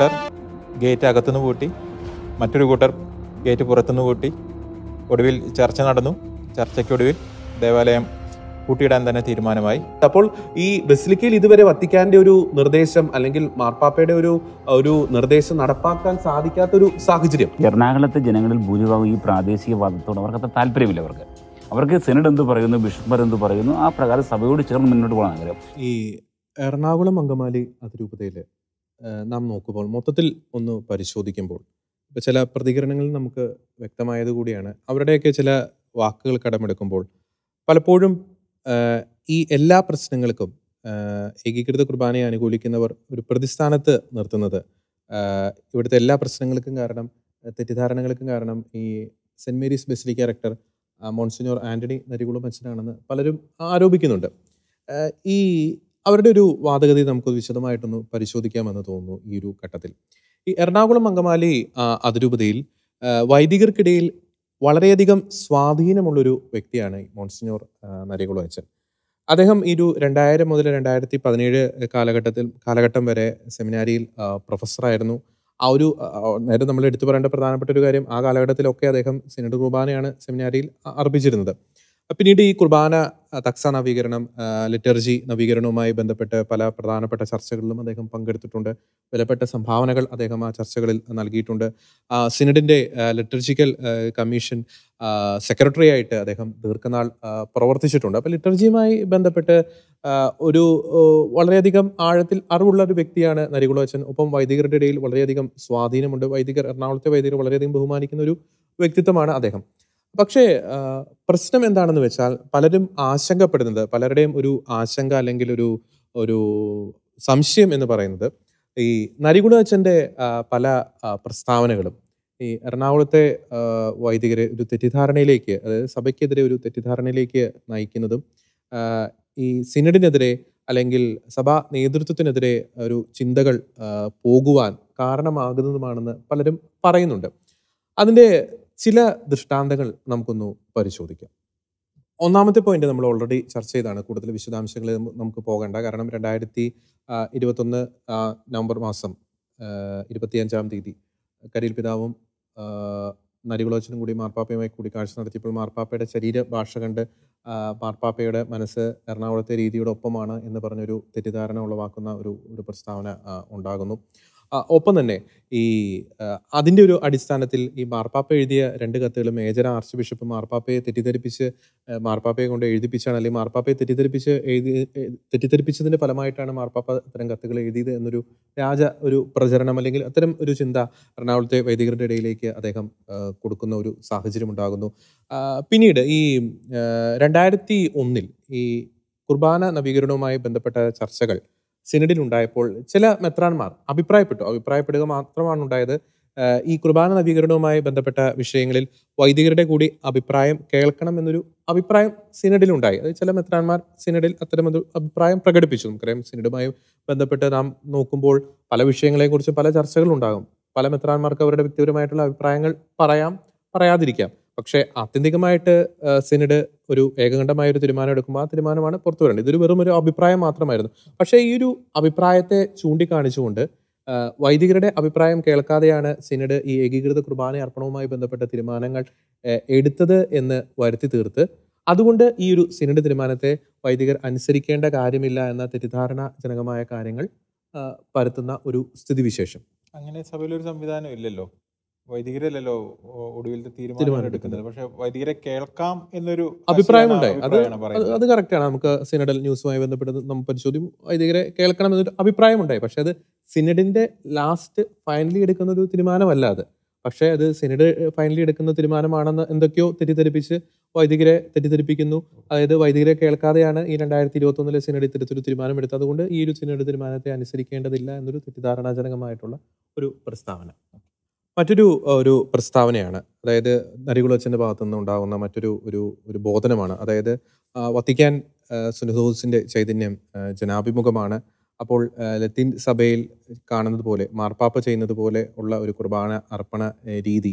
കൂട്ടർ ഗേറ്റ് അകത്തുനിന്ന് പൂട്ടി മറ്റൊരു കൂട്ടർ ഗേറ്റ് പുറത്തുനിന്ന് കൂട്ടി ഒടുവിൽ ചർച്ച നടന്നു ചർച്ചയ്ക്കൊടുവിൽ ദേവാലയം കൂട്ടിയിടാൻ തന്നെ തീരുമാനമായി അപ്പോൾ ഈ ബസിലിക്കയിൽ ഇതുവരെ വത്തിക്കാന്റെ ഒരു നിർദ്ദേശം അല്ലെങ്കിൽ മാർപ്പാപ്പയുടെ ഒരു ഒരു നിർദ്ദേശം നടപ്പാക്കാൻ സാധിക്കാത്ത ഒരു സാഹചര്യം എറണാകുളത്തെ ജനങ്ങളിൽ ഭൂരിഭാഗം ഈ പ്രാദേശിക വാദത്തോട് അവർക്ക് താല്പര്യമില്ല അവർക്ക് അവർക്ക് സെനഡ് എന്ത് പറയുന്നു ബിഷപ്പർ എന്ത് പറയുന്നു ആ പ്രകാരം സഭയോട് ചേർന്ന് മുന്നോട്ട് പോകാൻ ആഗ്രഹം ഈ എറണാകുളം അങ്കമാലി അതിരൂപതയിലെ നാം നോക്കുമ്പോൾ മൊത്തത്തിൽ ഒന്ന് പരിശോധിക്കുമ്പോൾ ഇപ്പോൾ ചില പ്രതികരണങ്ങളിൽ നമുക്ക് വ്യക്തമായത് കൂടിയാണ് അവരുടെയൊക്കെ ചില വാക്കുകൾ കടമെടുക്കുമ്പോൾ പലപ്പോഴും ഈ എല്ലാ പ്രശ്നങ്ങൾക്കും ഏകീകൃത കുർബാനയെ അനുകൂലിക്കുന്നവർ ഒരു പ്രതിസ്ഥാനത്ത് നിർത്തുന്നത് ഇവിടുത്തെ എല്ലാ പ്രശ്നങ്ങൾക്കും കാരണം തെറ്റിദ്ധാരണകൾക്കും കാരണം ഈ സെൻറ് മേരീസ് ബെസിലി ക്യാരക്ടർ മോൺസിനോർ ആന്റണി നരികുളം അച്ഛനാണെന്ന് പലരും ആരോപിക്കുന്നുണ്ട് ഈ അവരുടെ ഒരു വാദഗതി നമുക്ക് വിശദമായിട്ടൊന്ന് പരിശോധിക്കാമെന്ന് തോന്നുന്നു ഈ ഒരു ഘട്ടത്തിൽ ഈ എറണാകുളം അങ്കമാലി അതിരൂപതയിൽ വൈദികർക്കിടയിൽ വളരെയധികം സ്വാധീനമുള്ളൊരു വ്യക്തിയാണ് മോൺസിനോർ നരകുളം അച്ഛൻ അദ്ദേഹം ഈ ഒരു രണ്ടായിരം മുതൽ രണ്ടായിരത്തി പതിനേഴ് കാലഘട്ടത്തിൽ കാലഘട്ടം വരെ സെമിനാരിയിൽ പ്രൊഫസറായിരുന്നു ആ ഒരു നേരെ നമ്മൾ എടുത്തു പറയേണ്ട പ്രധാനപ്പെട്ട ഒരു കാര്യം ആ കാലഘട്ടത്തിലൊക്കെ അദ്ദേഹം സിനഡ് കുർബാനയാണ് സെമിനാരിയിൽ അർപ്പിച്ചിരുന്നത് പിന്നീട് ഈ കുർബാന തക്സ നവീകരണം ലിറ്റർജി നവീകരണവുമായി ബന്ധപ്പെട്ട് പല പ്രധാനപ്പെട്ട ചർച്ചകളിലും അദ്ദേഹം പങ്കെടുത്തിട്ടുണ്ട് വിലപ്പെട്ട സംഭാവനകൾ അദ്ദേഹം ആ ചർച്ചകളിൽ നൽകിയിട്ടുണ്ട് സിനഡിൻ്റെ ലിറ്റർജിക്കൽ കമ്മീഷൻ സെക്രട്ടറി ആയിട്ട് അദ്ദേഹം ദീർഘനാൾ പ്രവർത്തിച്ചിട്ടുണ്ട് അപ്പോൾ ലിറ്റർജിയുമായി ബന്ധപ്പെട്ട് ഒരു വളരെയധികം ആഴത്തിൽ അറിവുള്ള ഒരു വ്യക്തിയാണ് നരികുളോച്ചൻ ഒപ്പം വൈദികരുടെ ഇടയിൽ വളരെയധികം സ്വാധീനമുണ്ട് വൈദികർ എറണാകുളത്തെ വൈദികർ വളരെയധികം ബഹുമാനിക്കുന്ന ഒരു വ്യക്തിത്വമാണ് അദ്ദേഹം പക്ഷേ പ്രശ്നം എന്താണെന്ന് വെച്ചാൽ പലരും ആശങ്കപ്പെടുന്നത് പലരുടെയും ഒരു ആശങ്ക അല്ലെങ്കിൽ ഒരു ഒരു സംശയം എന്ന് പറയുന്നത് ഈ അച്ഛൻ്റെ പല പ്രസ്താവനകളും ഈ എറണാകുളത്തെ വൈദികരെ ഒരു തെറ്റിദ്ധാരണയിലേക്ക് അതായത് സഭയ്ക്കെതിരെ ഒരു തെറ്റിദ്ധാരണയിലേക്ക് നയിക്കുന്നതും ഈ സിനഡിനെതിരെ അല്ലെങ്കിൽ സഭാ നേതൃത്വത്തിനെതിരെ ഒരു ചിന്തകൾ പോകുവാൻ കാരണമാകുന്നതുമാണെന്ന് പലരും പറയുന്നുണ്ട് അതിൻ്റെ ചില ദൃഷ്ടാന്തങ്ങൾ നമുക്കൊന്ന് പരിശോധിക്കാം ഒന്നാമത്തെ പോയിന്റ് നമ്മൾ ഓൾറെഡി ചർച്ച ചെയ്താണ് കൂടുതൽ വിശദാംശങ്ങളിൽ നമുക്ക് പോകേണ്ട കാരണം രണ്ടായിരത്തി ഇരുപത്തൊന്ന് നവംബർ മാസം ഇരുപത്തിയഞ്ചാം തീയതി കരിയിൽ പിതാവും നരികുളോച്ചനും കൂടി മാർപ്പാപ്പയുമായി കൂടിക്കാഴ്ച നടത്തിയപ്പോൾ മാർപ്പാപ്പയുടെ ശരീരഭാഷ കണ്ട് മാർപ്പാപ്പയുടെ മനസ്സ് എറണാകുളത്തെ രീതിയുടെ ഒപ്പമാണ് എന്ന് പറഞ്ഞൊരു തെറ്റിദ്ധാരണ ഉളവാക്കുന്ന ഒരു ഒരു പ്രസ്താവന ഉണ്ടാകുന്നു ഒപ്പം തന്നെ ഈ അതിൻ്റെ ഒരു അടിസ്ഥാനത്തിൽ ഈ മാർപ്പാപ്പ എഴുതിയ രണ്ട് കത്തുകളും മേജർ ആർച്ച് ബിഷപ്പ് മാർപ്പാപ്പയെ തെറ്റിദ്ധരിപ്പിച്ച് മാർപ്പാപ്പയെ കൊണ്ട് എഴുതിപ്പിച്ചാണ് അല്ലെങ്കിൽ മാർപ്പാപ്പയെ തെറ്റിദ്ധരിപ്പിച്ച് എഴുതി തെറ്റിദ്ധരിപ്പിച്ചതിൻ്റെ ഫലമായിട്ടാണ് മാർപ്പാപ്പ അത്തരം കത്തുകൾ എഴുതിയത് എന്നൊരു രാജ ഒരു പ്രചരണം അല്ലെങ്കിൽ അത്തരം ഒരു ചിന്ത എറണാകുളത്തെ വൈദികരുടെ ഇടയിലേക്ക് അദ്ദേഹം കൊടുക്കുന്ന ഒരു സാഹചര്യം ഉണ്ടാകുന്നു പിന്നീട് ഈ രണ്ടായിരത്തി ഒന്നിൽ ഈ കുർബാന നവീകരണവുമായി ബന്ധപ്പെട്ട ചർച്ചകൾ സിനഡിലുണ്ടായപ്പോൾ ചില മെത്രാന്മാർ അഭിപ്രായപ്പെട്ടു അഭിപ്രായപ്പെടുക മാത്രമാണ് ഉണ്ടായത് ഈ കുർബാന നവീകരണവുമായി ബന്ധപ്പെട്ട വിഷയങ്ങളിൽ വൈദികരുടെ കൂടി അഭിപ്രായം കേൾക്കണം എന്നൊരു അഭിപ്രായം സിനഡിലുണ്ടായി അത് ചില മെത്രാന്മാർ സിനഡിൽ അത്തരമൊരു അഭിപ്രായം പ്രകടിപ്പിച്ചു നമുക്കറിയാം സിനഡുമായി ബന്ധപ്പെട്ട് നാം നോക്കുമ്പോൾ പല വിഷയങ്ങളെക്കുറിച്ച് പല ചർച്ചകളുണ്ടാകും പല മെത്രാന്മാർക്ക് അവരുടെ വ്യക്തിപരമായിട്ടുള്ള അഭിപ്രായങ്ങൾ പറയാം പറയാതിരിക്കാം പക്ഷേ ആത്യന്തികമായിട്ട് സിനഡ് ഒരു ഏകകണ്ഠമായ ഒരു തീരുമാനം എടുക്കുമ്പോൾ ആ തീരുമാനമാണ് പുറത്തു വരേണ്ടത് ഇതൊരു വെറും ഒരു അഭിപ്രായം മാത്രമായിരുന്നു പക്ഷേ ഈ ഒരു അഭിപ്രായത്തെ ചൂണ്ടിക്കാണിച്ചുകൊണ്ട് വൈദികരുടെ അഭിപ്രായം കേൾക്കാതെയാണ് സിനഡ് ഈ ഏകീകൃത കുർബാന അർപ്പണവുമായി ബന്ധപ്പെട്ട തീരുമാനങ്ങൾ എടുത്തത് എന്ന് വരുത്തി തീർത്ത് അതുകൊണ്ട് ഈ ഒരു സിനഡ് തീരുമാനത്തെ വൈദികർ അനുസരിക്കേണ്ട കാര്യമില്ല എന്ന ജനകമായ കാര്യങ്ങൾ പരത്തുന്ന ഒരു സ്ഥിതിവിശേഷം അങ്ങനെ സഭയിലൊരു സംവിധാനം ഇല്ലല്ലോ വൈദികരല്ലോ ഒടുവിലത്തെ തീരുമാനം എടുക്കുന്നത് പക്ഷെ വൈദികരെ കേൾക്കാം എന്നൊരു അഭിപ്രായമുണ്ടായി അത് അത് ആണ് നമുക്ക് സിനഡൽ ന്യൂസുമായി ബന്ധപ്പെട്ട് നമ്മൾ പരിശോധിക്കും വൈദികരെ കേൾക്കണം എന്നൊരു ഉണ്ടായി പക്ഷെ അത് സിനഡിന്റെ ലാസ്റ്റ് ഫൈനലി എടുക്കുന്ന ഒരു തീരുമാനമല്ല അത് പക്ഷേ അത് സിനഡ് ഫൈനലി എടുക്കുന്ന തീരുമാനമാണെന്ന് എന്തൊക്കെയോ തെറ്റിദ്ധരിപ്പിച്ച് വൈദികരെ തെറ്റിദ്ധരിപ്പിക്കുന്നു അതായത് വൈദികരെ കേൾക്കാതെയാണ് ഈ രണ്ടായിരത്തി ഇരുപത്തി ഒന്നിലെ സിനഡ് ഇത്തരത്തിലൊരു തീരുമാനം എടുത്തത് അതുകൊണ്ട് ഈ ഒരു സിനഡ് തീരുമാനത്തെ അനുസരിക്കേണ്ടതില്ല എന്നൊരു തെറ്റിദ്ധാരണാജനകമായിട്ടുള്ള ഒരു പ്രസ്താവന മറ്റൊരു ഒരു പ്രസ്താവനയാണ് അതായത് നരികുളച്ചൻ്റെ ഭാഗത്തു നിന്ന് ഉണ്ടാകുന്ന മറ്റൊരു ഒരു ഒരു ബോധനമാണ് അതായത് വത്തിക്കാൻ സുനഹോസിൻ്റെ ചൈതന്യം ജനാഭിമുഖമാണ് അപ്പോൾ ലത്തീൻ സഭയിൽ കാണുന്നത് പോലെ മാർപ്പാപ്പ ചെയ്യുന്നത് പോലെ ഉള്ള ഒരു കുർബാന അർപ്പണ രീതി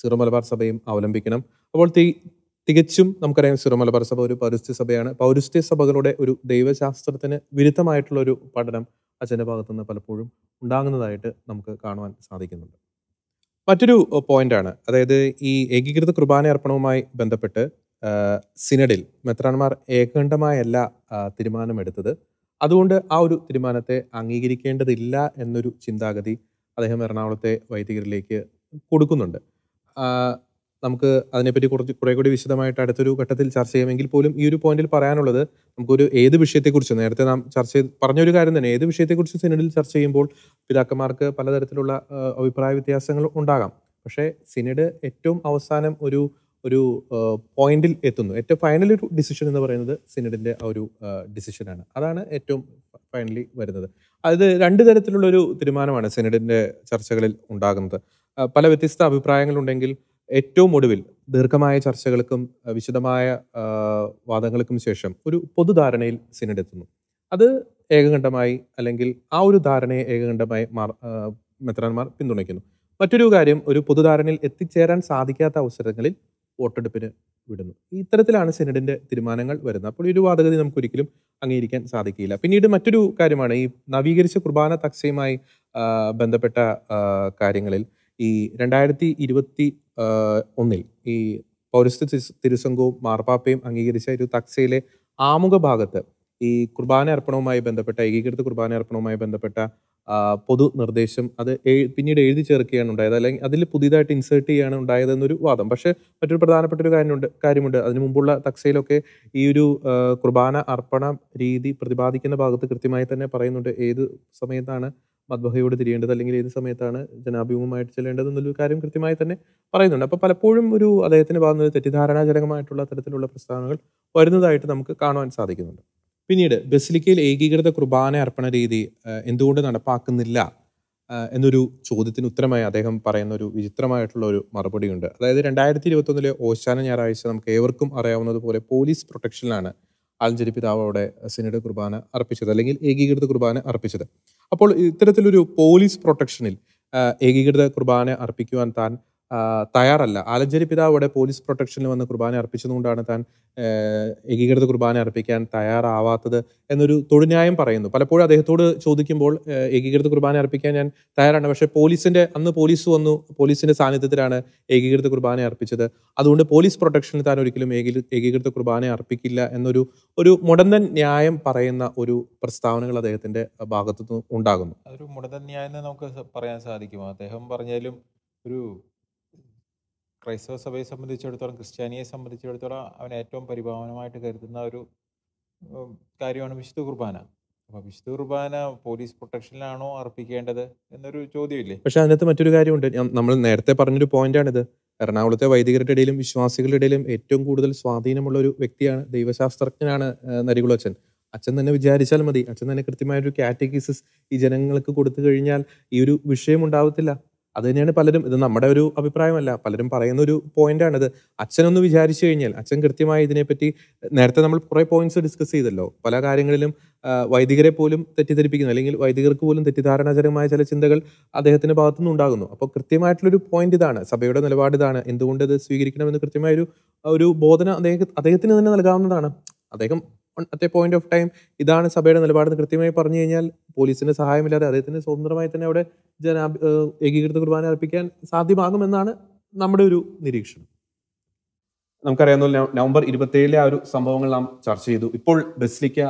സിറോ മലബാർ സഭയും അവലംബിക്കണം അപ്പോൾ തികച്ചും നമുക്കറിയാം സിറോ മലബാർ സഭ ഒരു പൗരസ്ത്യ സഭയാണ് പൗരസ്ത്യ സഭകളുടെ ഒരു ദൈവശാസ്ത്രത്തിന് വിരുദ്ധമായിട്ടുള്ള ഒരു പഠനം അച്ഛൻ്റെ ഭാഗത്തുനിന്ന് പലപ്പോഴും ഉണ്ടാകുന്നതായിട്ട് നമുക്ക് കാണുവാൻ സാധിക്കുന്നുണ്ട് മറ്റൊരു പോയിന്റാണ് അതായത് ഈ ഏകീകൃത കുർബാന അർപ്പണവുമായി ബന്ധപ്പെട്ട് സിനഡിൽ മെത്രാൻമാർ ഏകണ്ഠമായല്ല തീരുമാനമെടുത്തത് അതുകൊണ്ട് ആ ഒരു തീരുമാനത്തെ അംഗീകരിക്കേണ്ടതില്ല എന്നൊരു ചിന്താഗതി അദ്ദേഹം എറണാകുളത്തെ വൈദികരിലേക്ക് കൊടുക്കുന്നുണ്ട് നമുക്ക് അതിനെപ്പറ്റി കുറച്ച് കുറെ കൂടി വിശദമായിട്ട് അടുത്തൊരു ഘട്ടത്തിൽ ചർച്ച ചെയ്യാമെങ്കിൽ പോലും ഈ ഒരു പോയിന്റിൽ പറയാനുള്ളത് നമുക്കൊരു ഏത് വിഷയത്തെക്കുറിച്ച് നേരത്തെ നാം ചർച്ച ചെയ്ത് പറഞ്ഞൊരു കാര്യം തന്നെ ഏത് വിഷയത്തെക്കുറിച്ച് സിനഡിൽ ചർച്ച ചെയ്യുമ്പോൾ പിതാക്കന്മാർക്ക് പലതരത്തിലുള്ള അഭിപ്രായ വ്യത്യാസങ്ങൾ ഉണ്ടാകാം പക്ഷേ സിനഡ് ഏറ്റവും അവസാനം ഒരു ഒരു പോയിന്റിൽ എത്തുന്നു ഏറ്റവും ഫൈനൽ ഒരു ഡിസിഷൻ എന്ന് പറയുന്നത് സിനഡിൻ്റെ ആ ഒരു ഡിസിഷനാണ് അതാണ് ഏറ്റവും ഫൈനലി വരുന്നത് അത് രണ്ട് ഒരു തീരുമാനമാണ് സിനഡിൻ്റെ ചർച്ചകളിൽ ഉണ്ടാകുന്നത് പല വ്യത്യസ്ത അഭിപ്രായങ്ങളുണ്ടെങ്കിൽ ഏറ്റവും ഒടുവിൽ ദീർഘമായ ചർച്ചകൾക്കും വിശദമായ വാദങ്ങൾക്കും ശേഷം ഒരു പൊതുധാരണയിൽ സിനഡ് എത്തുന്നു അത് ഏകകണ്ഠമായി അല്ലെങ്കിൽ ആ ഒരു ധാരണയെ ഏകകണ്ഠമായി മാർ മെത്രാന്മാർ പിന്തുണയ്ക്കുന്നു മറ്റൊരു കാര്യം ഒരു പൊതുധാരണയിൽ എത്തിച്ചേരാൻ സാധിക്കാത്ത അവസരങ്ങളിൽ വോട്ടെടുപ്പിന് വിടുന്നു ഇത്തരത്തിലാണ് സെനഡിന്റെ തീരുമാനങ്ങൾ വരുന്നത് അപ്പോൾ ഈ ഒരു വാദഗതി നമുക്ക് ഒരിക്കലും അംഗീകരിക്കാൻ സാധിക്കില്ല പിന്നീട് മറ്റൊരു കാര്യമാണ് ഈ നവീകരിച്ച കുർബാന തക്സയുമായി ബന്ധപ്പെട്ട കാര്യങ്ങളിൽ ഈ രണ്ടായിരത്തി ഇരുപത്തി ഒന്നിൽ ഈ പൗരസ്ത്യ തിരുസംഘവും മാർപ്പാപ്പയും അംഗീകരിച്ച ഒരു തക്സയിലെ ആമുഖ ഭാഗത്ത് ഈ കുർബാന അർപ്പണവുമായി ബന്ധപ്പെട്ട ഏകീകൃത കുർബാന അർപ്പണവുമായി ബന്ധപ്പെട്ട പൊതു നിർദ്ദേശം അത് പിന്നീട് എഴുതി ചേർക്കുകയാണ് ഉണ്ടായത് അല്ലെങ്കിൽ അതിൽ പുതിയതായിട്ട് ഇൻസേർട്ട് ചെയ്യാണ് എന്നൊരു വാദം പക്ഷേ മറ്റൊരു പ്രധാനപ്പെട്ട ഒരു കാര്യമുണ്ട് കാര്യമുണ്ട് അതിനു മുമ്പുള്ള തക്സയിലൊക്കെ ഈ ഒരു കുർബാന അർപ്പണ രീതി പ്രതിപാദിക്കുന്ന ഭാഗത്ത് കൃത്യമായി തന്നെ പറയുന്നുണ്ട് ഏത് സമയത്താണ് മദ്ബഹയോട് തിരിയേണ്ടത് അല്ലെങ്കിൽ ഏത് സമയത്താണ് ജനാഭിമുഖമായിട്ട് ചെല്ലേണ്ടത് എന്നൊരു കാര്യം കൃത്യമായി തന്നെ പറയുന്നുണ്ട് അപ്പോൾ പലപ്പോഴും ഒരു അദ്ദേഹത്തിന് ഭാഗത്ത് തെറ്റിദ്ധാരണാജനകമായിട്ടുള്ള തരത്തിലുള്ള പ്രസ്താവനകൾ വരുന്നതായിട്ട് നമുക്ക് കാണുവാൻ സാധിക്കുന്നുണ്ട് പിന്നീട് ബസിലിക്കയിൽ ഏകീകൃത കുർബാന അർപ്പണ രീതി എന്തുകൊണ്ട് നടപ്പാക്കുന്നില്ല എന്നൊരു ചോദ്യത്തിന് ഉത്തരമായി അദ്ദേഹം പറയുന്ന ഒരു വിചിത്രമായിട്ടുള്ള ഒരു മറുപടിയുണ്ട് അതായത് രണ്ടായിരത്തി ഇരുപത്തൊന്നിലെ ഓശാന ഞായറാഴ്ച നമുക്ക് ഏവർക്കും അറിയാവുന്നതുപോലെ പോലീസ് പ്രൊട്ടക്ഷനിലാണ് ആലഞ്ചേരി പിതാവോടെ സിനിയുടെ കുർബാന അർപ്പിച്ചത് അല്ലെങ്കിൽ ഏകീകൃത കുർബാന അർപ്പിച്ചത് അപ്പോൾ ഇത്തരത്തിലൊരു പോലീസ് പ്രൊട്ടക്ഷനിൽ ഏകീകൃത കുർബാന അർപ്പിക്കുവാൻ താൻ തയ്യാറല്ല ആലഞ്ചേരി പിതാവ് ഇവിടെ പോലീസ് പ്രൊട്ടക്ഷനിൽ വന്ന് കുർബാന അർപ്പിച്ചതുകൊണ്ടാണ് താൻ ഏകീകൃത കുർബാന അർപ്പിക്കാൻ തയ്യാറാവാത്തത് എന്നൊരു തൊഴിന്യായം പറയുന്നു പലപ്പോഴും അദ്ദേഹത്തോട് ചോദിക്കുമ്പോൾ ഏകീകൃത കുർബാന അർപ്പിക്കാൻ ഞാൻ തയ്യാറാണ് പക്ഷേ പോലീസിന്റെ അന്ന് പോലീസ് വന്നു പോലീസിന്റെ സാന്നിധ്യത്തിലാണ് ഏകീകൃത കുർബാന അർപ്പിച്ചത് അതുകൊണ്ട് പോലീസ് പ്രൊട്ടക്ഷനിൽ താൻ ഒരിക്കലും ഏകീകൃത കുർബാന അർപ്പിക്കില്ല എന്നൊരു ഒരു മുടന്തൻ ന്യായം പറയുന്ന ഒരു പ്രസ്താവനകൾ അദ്ദേഹത്തിന്റെ ഭാഗത്തുനിന്ന് ഉണ്ടാകുന്നു അതൊരു മുടന്തൻ ന്യായം നമുക്ക് പറയാൻ സാധിക്കും അദ്ദേഹം പറഞ്ഞാലും ഒരു ക്രൈസ്തവ സഭയെ സംബന്ധിച്ചിടത്തോളം ക്രിസ്ത്യാനിയെ സംബന്ധിച്ചിടത്തോളം അവൻ ഏറ്റവും പരിഭാവനമായിട്ട് കരുതുന്ന ഒരു കാര്യമാണ് വിശുദ്ധ കുർബാന അപ്പൊ വിശുദ്ധ കുർബാന പോലീസ് പ്രൊട്ടക്ഷനിലാണോ അർപ്പിക്കേണ്ടത് എന്നൊരു ചോദ്യമില്ലേ പക്ഷെ അതിനകത്ത് മറ്റൊരു കാര്യമുണ്ട് നമ്മൾ നേരത്തെ പറഞ്ഞൊരു പോയിന്റാണിത് എറണാകുളത്തെ വൈദികരുടെ ഇടയിലും വിശ്വാസികളുടെ ഇടയിലും ഏറ്റവും കൂടുതൽ സ്വാധീനമുള്ള ഒരു വ്യക്തിയാണ് ദൈവശാസ്ത്രജ്ഞനാണ് നരികുളച്ചൻ അച്ഛൻ തന്നെ വിചാരിച്ചാൽ മതി അച്ഛൻ തന്നെ കൃത്യമായൊരു കാറ്റഗീസസ് ഈ ജനങ്ങൾക്ക് കൊടുത്തു കഴിഞ്ഞാൽ ഈ ഒരു വിഷയം ഉണ്ടാവത്തില്ല അത് തന്നെയാണ് പലരും ഇത് നമ്മുടെ ഒരു അഭിപ്രായമല്ല പലരും പറയുന്ന ഒരു പോയിന്റാണിത് അച്ഛനൊന്ന് വിചാരിച്ചു കഴിഞ്ഞാൽ അച്ഛൻ കൃത്യമായി ഇതിനെപ്പറ്റി നേരത്തെ നമ്മൾ കുറേ പോയിന്റ്സ് ഡിസ്കസ് ചെയ്തല്ലോ പല കാര്യങ്ങളിലും വൈദികരെ പോലും തെറ്റിദ്ധരിപ്പിക്കുന്നു അല്ലെങ്കിൽ വൈദികർക്ക് പോലും തെറ്റിദ്ധാരണാചരമായ ചില ചിന്തകൾ അദ്ദേഹത്തിന്റെ ഭാഗത്തുനിന്ന് ഉണ്ടാകുന്നു അപ്പോൾ കൃത്യമായിട്ടുള്ളൊരു പോയിന്റ് ഇതാണ് സഭയുടെ നിലപാട് ഇതാണ് എന്തുകൊണ്ട് ഇത് സ്വീകരിക്കണമെന്ന് കൃത്യമായ ഒരു ഒരു ബോധന അദ്ദേഹം അദ്ദേഹത്തിന് തന്നെ നൽകാവുന്നതാണ് അദ്ദേഹം at a point of time ഇതാണ് സഭയുടെ നിലപാടെന്ന് കൃത്യമായി പറഞ്ഞു കഴിഞ്ഞാൽ പോലീസിന്റെ സഹായമില്ലാതെ അദ്ദേഹത്തിന് സ്വതന്ത്രമായി തന്നെ അവിടെ ജനാ ഏകീകൃത കുർബാന അർപ്പിക്കാൻ സാധ്യമാകുമെന്നാണ് നമ്മുടെ ഒരു നിരീക്ഷണം നമുക്കറിയാവുന്ന നവംബർ ഇരുപത്തിയേഴിലെ ആ ഒരു സംഭവങ്ങൾ നാം ചർച്ച ചെയ്തു ഇപ്പോൾ ബസ്ലിക്ക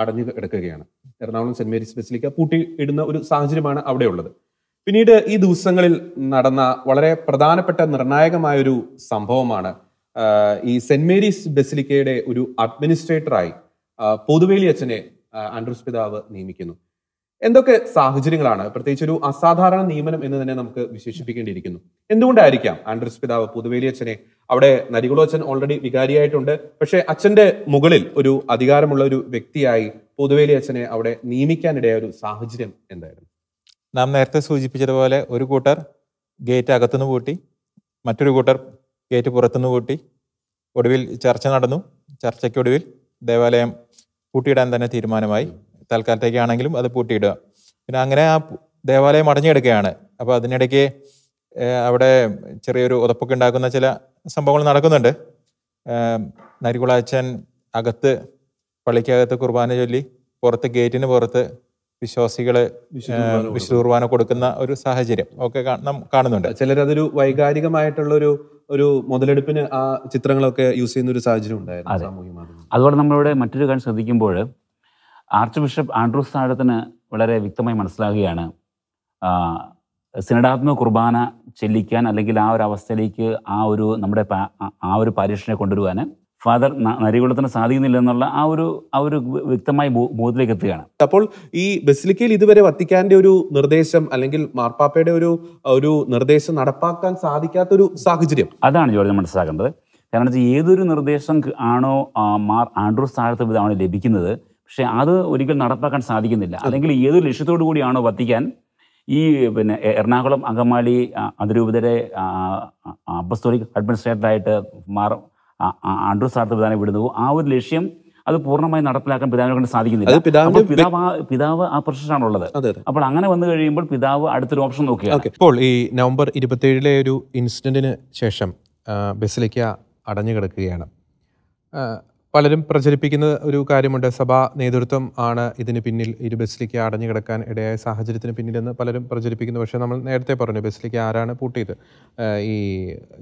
അടഞ്ഞു കിടക്കുകയാണ് എറണാകുളം സെന്റ് മേരീസ് ബസ്ലിക്ക പൂട്ടി ഇടുന്ന ഒരു സാഹചര്യമാണ് അവിടെ ഉള്ളത് പിന്നീട് ഈ ദിവസങ്ങളിൽ നടന്ന വളരെ പ്രധാനപ്പെട്ട നിർണായകമായൊരു സംഭവമാണ് ഈ സെന്റ് മേരീസ് ബസിലിക്കയുടെ ഒരു അഡ്മിനിസ്ട്രേറ്ററായി പൊതുവേലി അച്ഛനെ ആൻഡ്രൂസ് പിതാവ് നിയമിക്കുന്നു എന്തൊക്കെ സാഹചര്യങ്ങളാണ് പ്രത്യേകിച്ച് ഒരു അസാധാരണ നിയമനം എന്ന് തന്നെ നമുക്ക് വിശേഷിപ്പിക്കേണ്ടിയിരിക്കുന്നു എന്തുകൊണ്ടായിരിക്കാം ആൻഡ്രൂസ് പിതാവ് പൊതുവേലി അച്ഛനെ അവിടെ നരികുളോ അച്ഛൻ ഓൾറെഡി വികാരിയായിട്ടുണ്ട് പക്ഷേ അച്ഛന്റെ മുകളിൽ ഒരു അധികാരമുള്ള ഒരു വ്യക്തിയായി പൊതുവേലി അച്ഛനെ അവിടെ നിയമിക്കാനിടയായ ഒരു സാഹചര്യം എന്തായിരുന്നു നാം നേരത്തെ സൂചിപ്പിച്ചതുപോലെ ഒരു കൂട്ടർ ഗേറ്റ് അകത്തുനിന്ന് പൂട്ടി മറ്റൊരു കൂട്ടർ ഗേറ്റ് പുറത്തുനിന്ന് പൂട്ടി ഒടുവിൽ ചർച്ച നടന്നു ചർച്ചയ്ക്കൊടുവിൽ ദേവാലയം പൂട്ടിയിടാൻ തന്നെ തീരുമാനമായി തൽക്കാലത്തേക്കാണെങ്കിലും അത് പൂട്ടിയിടുക പിന്നെ അങ്ങനെ ആ ദേവാലയം അടഞ്ഞെടുക്കുകയാണ് അപ്പോൾ അതിനിടയ്ക്ക് അവിടെ ചെറിയൊരു ഉതപ്പൊക്കെ ഉണ്ടാക്കുന്ന ചില സംഭവങ്ങൾ നടക്കുന്നുണ്ട് നരികുളാച്ചൻ അകത്ത് പള്ളിക്കകത്ത് കുർബാന ചൊല്ലി പുറത്ത് ഗേറ്റിന് പുറത്ത് വിശ്വാസികൾ വിശുദ്ധ കുർബാന കൊടുക്കുന്ന ഒരു സാഹചര്യം ഒക്കെ കാണുന്നുണ്ട് ചിലരതൊരു വൈകാരികമായിട്ടുള്ളൊരു ഒരു മുതലെടുപ്പിന് ആ ചിത്രങ്ങളൊക്കെ യൂസ് ചെയ്യുന്ന ഒരു സാഹചര്യം ഉണ്ടായിരുന്നു സാമൂഹ്യ അതുപോലെ നമ്മളിവിടെ മറ്റൊരു കാര്യം ശ്രദ്ധിക്കുമ്പോൾ ആർച്ച് ബിഷപ്പ് ആൻഡ്രൂസ് താഴത്തിന് വളരെ വ്യക്തമായി മനസ്സിലാകുകയാണ് സിനഡാത്മക കുർബാന ചെല്ലിക്കാൻ അല്ലെങ്കിൽ ആ ഒരു അവസ്ഥയിലേക്ക് ആ ഒരു നമ്മുടെ ആ ഒരു പാരീക്ഷനെ കൊണ്ടുവരുവാൻ ഫാദർ നരികുളത്തിന് സാധിക്കുന്നില്ല എന്നുള്ള ആ ഒരു ആ ഒരു വ്യക്തമായ ബോധത്തിലേക്ക് എത്തുകയാണ് അപ്പോൾ ഈ ബസിലിക്കയിൽ ഇതുവരെ വത്തിക്കാന്റെ ഒരു നിർദ്ദേശം അല്ലെങ്കിൽ മാർപ്പാപ്പയുടെ ഒരു ഒരു നിർദ്ദേശം നടപ്പാക്കാൻ സാധിക്കാത്ത ഒരു സാഹചര്യം അതാണ് ജോർജ് മനസ്സിലാക്കേണ്ടത് കാരണം വെച്ചാൽ ഏതൊരു നിർദ്ദേശം ആണോ മാർ ആൻഡ്രൂസ് സ്ഥാനത്ത് വിധമാണ് ലഭിക്കുന്നത് പക്ഷേ അത് ഒരിക്കലും നടപ്പാക്കാൻ സാധിക്കുന്നില്ല അല്ലെങ്കിൽ ഏതൊരു ലക്ഷ്യത്തോടു കൂടിയാണോ വത്തിക്കാൻ ഈ പിന്നെ എറണാകുളം അങ്കമാലി അതിരൂപതരെ അപ്പസ്തോലിക് അഡ്മിനിസ്ട്രേറ്ററായിട്ട് മാർ അഡ്രസ് ആർത്ത് പിതാവിനെ വിടുന്നു ആ ഒരു ലക്ഷ്യം അത് പൂർണ്ണമായി നടപ്പിലാക്കാൻ പിതാവിനെ കൊണ്ട് സാധിക്കുന്നില്ല അപ്പോൾ പിതാവ് ആ പിതാവ് ആ പ്രശ്നമാണുള്ളത് അപ്പോൾ അങ്ങനെ വന്നു കഴിയുമ്പോൾ പിതാവ് അടുത്തൊരു ഓപ്ഷൻ നോക്കിയാണ് ഇപ്പോൾ ഈ നവംബർ ഇരുപത്തിയേഴിലെ ഒരു ഇൻസിഡന്റിന് ശേഷം ബസിലേക്ക് അടഞ്ഞു കിടക്കുകയാണ് പലരും പ്രചരിപ്പിക്കുന്ന ഒരു കാര്യമുണ്ട് സഭാ നേതൃത്വം ആണ് ഇതിന് പിന്നിൽ ഇരു ബസ്സിലേക്ക് അടഞ്ഞു കിടക്കാൻ ഇടയായ സാഹചര്യത്തിന് പിന്നിലെന്ന് പലരും പ്രചരിപ്പിക്കുന്നു പക്ഷേ നമ്മൾ നേരത്തെ പറഞ്ഞു ബസ്സിലേക്ക് ആരാണ് പൂട്ടിയത് ഈ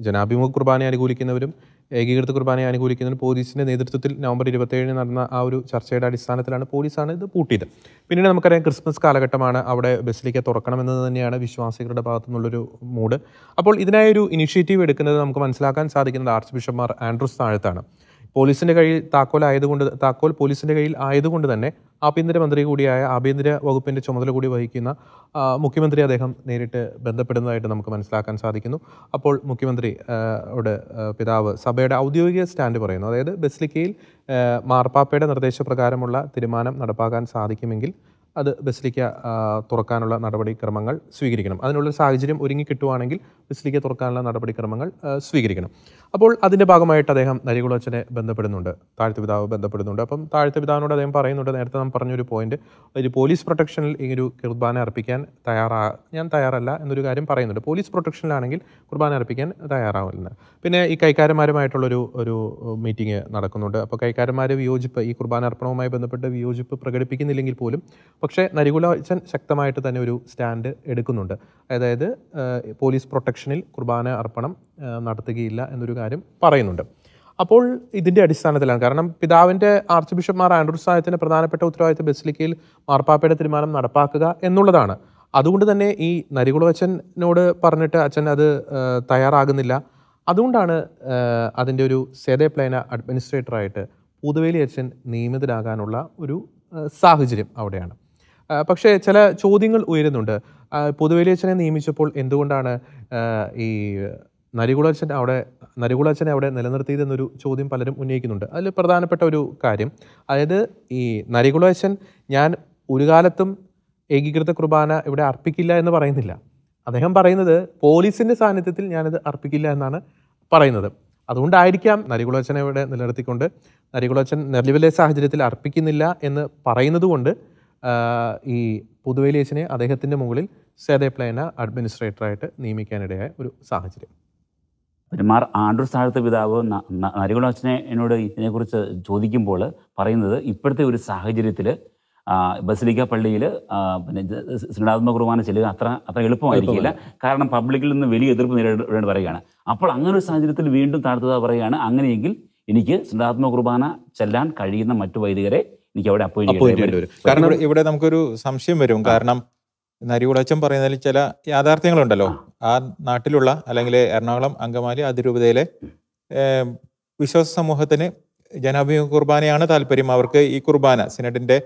ജനാഭിമുഖ കുർബാന അനുകൂലിക്കുന്നവരും ഏകീകൃത കുർബാനയെ അനുകൂലിക്കുന്നതിന് പോലീസിൻ്റെ നേതൃത്വത്തിൽ നവംബർ ഇരുപത്തേഴിന് നടന്ന ആ ഒരു ചർച്ചയുടെ അടിസ്ഥാനത്തിലാണ് പോലീസാണ് ഇത് പൂട്ടിയത് പിന്നീട് നമുക്കറിയാം ക്രിസ്മസ് കാലഘട്ടമാണ് അവിടെ ബസിലേക്ക് തുറക്കണമെന്ന് തന്നെയാണ് വിശ്വാസികളുടെ ഭാഗത്തു നിന്നുള്ളൊരു മൂഡ് അപ്പോൾ ഇതിനായൊരു ഇനിഷ്യേറ്റീവ് എടുക്കുന്നത് നമുക്ക് മനസ്സിലാക്കാൻ സാധിക്കുന്നത് ആർച്ച് ബിഷപ്പ്മാർ ആൻഡ്രൂസ് താഴത്താണ് പോലീസിൻ്റെ കയ്യിൽ താക്കോൽ ആയതുകൊണ്ട് താക്കോൽ പോലീസിൻ്റെ കയ്യിൽ ആയതുകൊണ്ട് തന്നെ ആഭ്യന്തരമന്ത്രി കൂടിയായ ആഭ്യന്തര വകുപ്പിൻ്റെ ചുമതല കൂടി വഹിക്കുന്ന മുഖ്യമന്ത്രി അദ്ദേഹം നേരിട്ട് ബന്ധപ്പെടുന്നതായിട്ട് നമുക്ക് മനസ്സിലാക്കാൻ സാധിക്കുന്നു അപ്പോൾ മുഖ്യമന്ത്രി പിതാവ് സഭയുടെ ഔദ്യോഗിക സ്റ്റാൻഡ് പറയുന്നു അതായത് ബസ്ലിക്കയിൽ മാർപ്പാപ്പയുടെ നിർദ്ദേശപ്രകാരമുള്ള തീരുമാനം നടപ്പാക്കാൻ സാധിക്കുമെങ്കിൽ അത് ബസ്ലിക്ക തുറക്കാനുള്ള നടപടിക്രമങ്ങൾ സ്വീകരിക്കണം അതിനുള്ള സാഹചര്യം ഒരുങ്ങി കിട്ടുവാണെങ്കിൽ ബസിലിക്ക തുറക്കാനുള്ള നടപടിക്രമങ്ങൾ സ്വീകരിക്കണം അപ്പോൾ അതിൻ്റെ ഭാഗമായിട്ട് അദ്ദേഹം നരികുളച്ചനെ ബന്ധപ്പെടുന്നുണ്ട് താഴ്ത്ത പിതാവ് ബന്ധപ്പെടുന്നുണ്ട് അപ്പം താഴ്ത്ത പിതാവിനോട് അദ്ദേഹം പറയുന്നുണ്ട് നേരത്തെ നാം പറഞ്ഞൊരു പോയിന്റ് ഒരു പോലീസ് പ്രൊട്ടക്ഷനിൽ ഈ ഒരു കുർബാന അർപ്പിക്കാൻ തയ്യാറാ ഞാൻ തയ്യാറല്ല എന്നൊരു കാര്യം പറയുന്നുണ്ട് പോലീസ് പ്രൊട്ടക്ഷനിലാണെങ്കിൽ കുർബാന അർപ്പിക്കാൻ തയ്യാറാവില്ല പിന്നെ ഈ കൈക്കാരന്മാരുമായിട്ടുള്ളൊരു ഒരു മീറ്റിംഗ് നടക്കുന്നുണ്ട് അപ്പോൾ കൈക്കാരന്മാർ വിയോജിപ്പ് ഈ കുർബാന അർപ്പണവുമായി ബന്ധപ്പെട്ട് വിയോജിപ്പ് പ്രകടിപ്പിക്കുന്നില്ലെങ്കിൽ പോലും പക്ഷേ നരികുലച്ചൻ ശക്തമായിട്ട് തന്നെ ഒരു സ്റ്റാൻഡ് എടുക്കുന്നുണ്ട് അതായത് പോലീസ് പ്രൊട്ടക്ഷനിൽ കുർബാന അർപ്പണം നടത്തുകയില്ല എന്നൊരു കാര്യം പറയുന്നുണ്ട് അപ്പോൾ ഇതിൻ്റെ അടിസ്ഥാനത്തിലാണ് കാരണം പിതാവിൻ്റെ ആർച്ച് ബിഷപ്പ്മാർ ആൻഡ്രൂസ് സാഹിത്യത്തിൻ്റെ പ്രധാനപ്പെട്ട ഉത്തരവാദിത്ത ബസിലിക്കയിൽ മാർപ്പാപ്പയുടെ തീരുമാനം നടപ്പാക്കുക എന്നുള്ളതാണ് അതുകൊണ്ട് തന്നെ ഈ നരികുളവച്ചനോട് പറഞ്ഞിട്ട് അച്ഛൻ അത് തയ്യാറാകുന്നില്ല അതുകൊണ്ടാണ് അതിൻ്റെ ഒരു സേതെ പ്ലേന അഡ്മിനിസ്ട്രേറ്ററായിട്ട് പൂതുവേലി അച്ഛൻ നിയമിതരാകാനുള്ള ഒരു സാഹചര്യം അവിടെയാണ് പക്ഷേ ചില ചോദ്യങ്ങൾ ഉയരുന്നുണ്ട് പുതുവേലി അച്ഛനെ നിയമിച്ചപ്പോൾ എന്തുകൊണ്ടാണ് ഈ നരികുളച്ചൻ അവിടെ നരികുളച്ചനെ അവിടെ നിലനിർത്തിയതെന്നൊരു ചോദ്യം പലരും ഉന്നയിക്കുന്നുണ്ട് അതിൽ പ്രധാനപ്പെട്ട ഒരു കാര്യം അതായത് ഈ നരികുളച്ചൻ ഞാൻ ഒരു കാലത്തും ഏകീകൃത കുർബാന ഇവിടെ അർപ്പിക്കില്ല എന്ന് പറയുന്നില്ല അദ്ദേഹം പറയുന്നത് പോലീസിൻ്റെ സാന്നിധ്യത്തിൽ ഞാനിത് അർപ്പിക്കില്ല എന്നാണ് പറയുന്നത് അതുകൊണ്ടായിരിക്കാം നരികുളച്ചനെ ഇവിടെ നിലനിർത്തിക്കൊണ്ട് നരികുളച്ചൻ നിലവിലെ സാഹചര്യത്തിൽ അർപ്പിക്കുന്നില്ല എന്ന് പറയുന്നത് കൊണ്ട് ഈ പുതുവേലിയച്ചനെ അദ്ദേഹത്തിൻ്റെ മുകളിൽ സേതേപ്ലേന അഡ്മിനിസ്ട്രേറ്ററായിട്ട് നിയമിക്കാനിടയായ ഒരു സാഹചര്യം പെരുമാർ ആണ്ടൂർ സ്ഥാനത്തെ പിതാവ് അച്ഛനെ എന്നോട് ഇതിനെക്കുറിച്ച് ചോദിക്കുമ്പോൾ പറയുന്നത് ഇപ്പോഴത്തെ ഒരു സാഹചര്യത്തിൽ ബസലിക്ക പള്ളിയിൽ പിന്നെ സ്നേഹാത്മക കുർബാന ചെല്ലുക അത്ര അത്ര എളുപ്പമായിരിക്കില്ല കാരണം പബ്ലിക്കിൽ നിന്ന് വലിയ എതിർപ്പ് നേരിടേണ്ടി വരികയാണ് അപ്പോൾ അങ്ങനെ ഒരു സാഹചര്യത്തിൽ വീണ്ടും താഴ്ത്തുക പറയുകയാണ് അങ്ങനെയെങ്കിൽ എനിക്ക് സ്നേഹാത്മക കുർബാന ചെല്ലാൻ കഴിയുന്ന മറ്റു വൈദികരെ എനിക്ക് അവിടെ അപ്പോയിന്റ് കാരണം ഇവിടെ നമുക്കൊരു സംശയം വരും കാരണം നരികുളച്ചൻ പറയുന്നതിൽ ചില യാഥാർത്ഥ്യങ്ങളുണ്ടല്ലോ ആ നാട്ടിലുള്ള അല്ലെങ്കിൽ എറണാകുളം അങ്കമാലി അതിരൂപതയിലെ വിശ്വാസ സമൂഹത്തിന് ജനാഭിമുഖ കുർബാനയാണ് താല്പര്യം അവർക്ക് ഈ കുർബാന സിനഡിന്റെ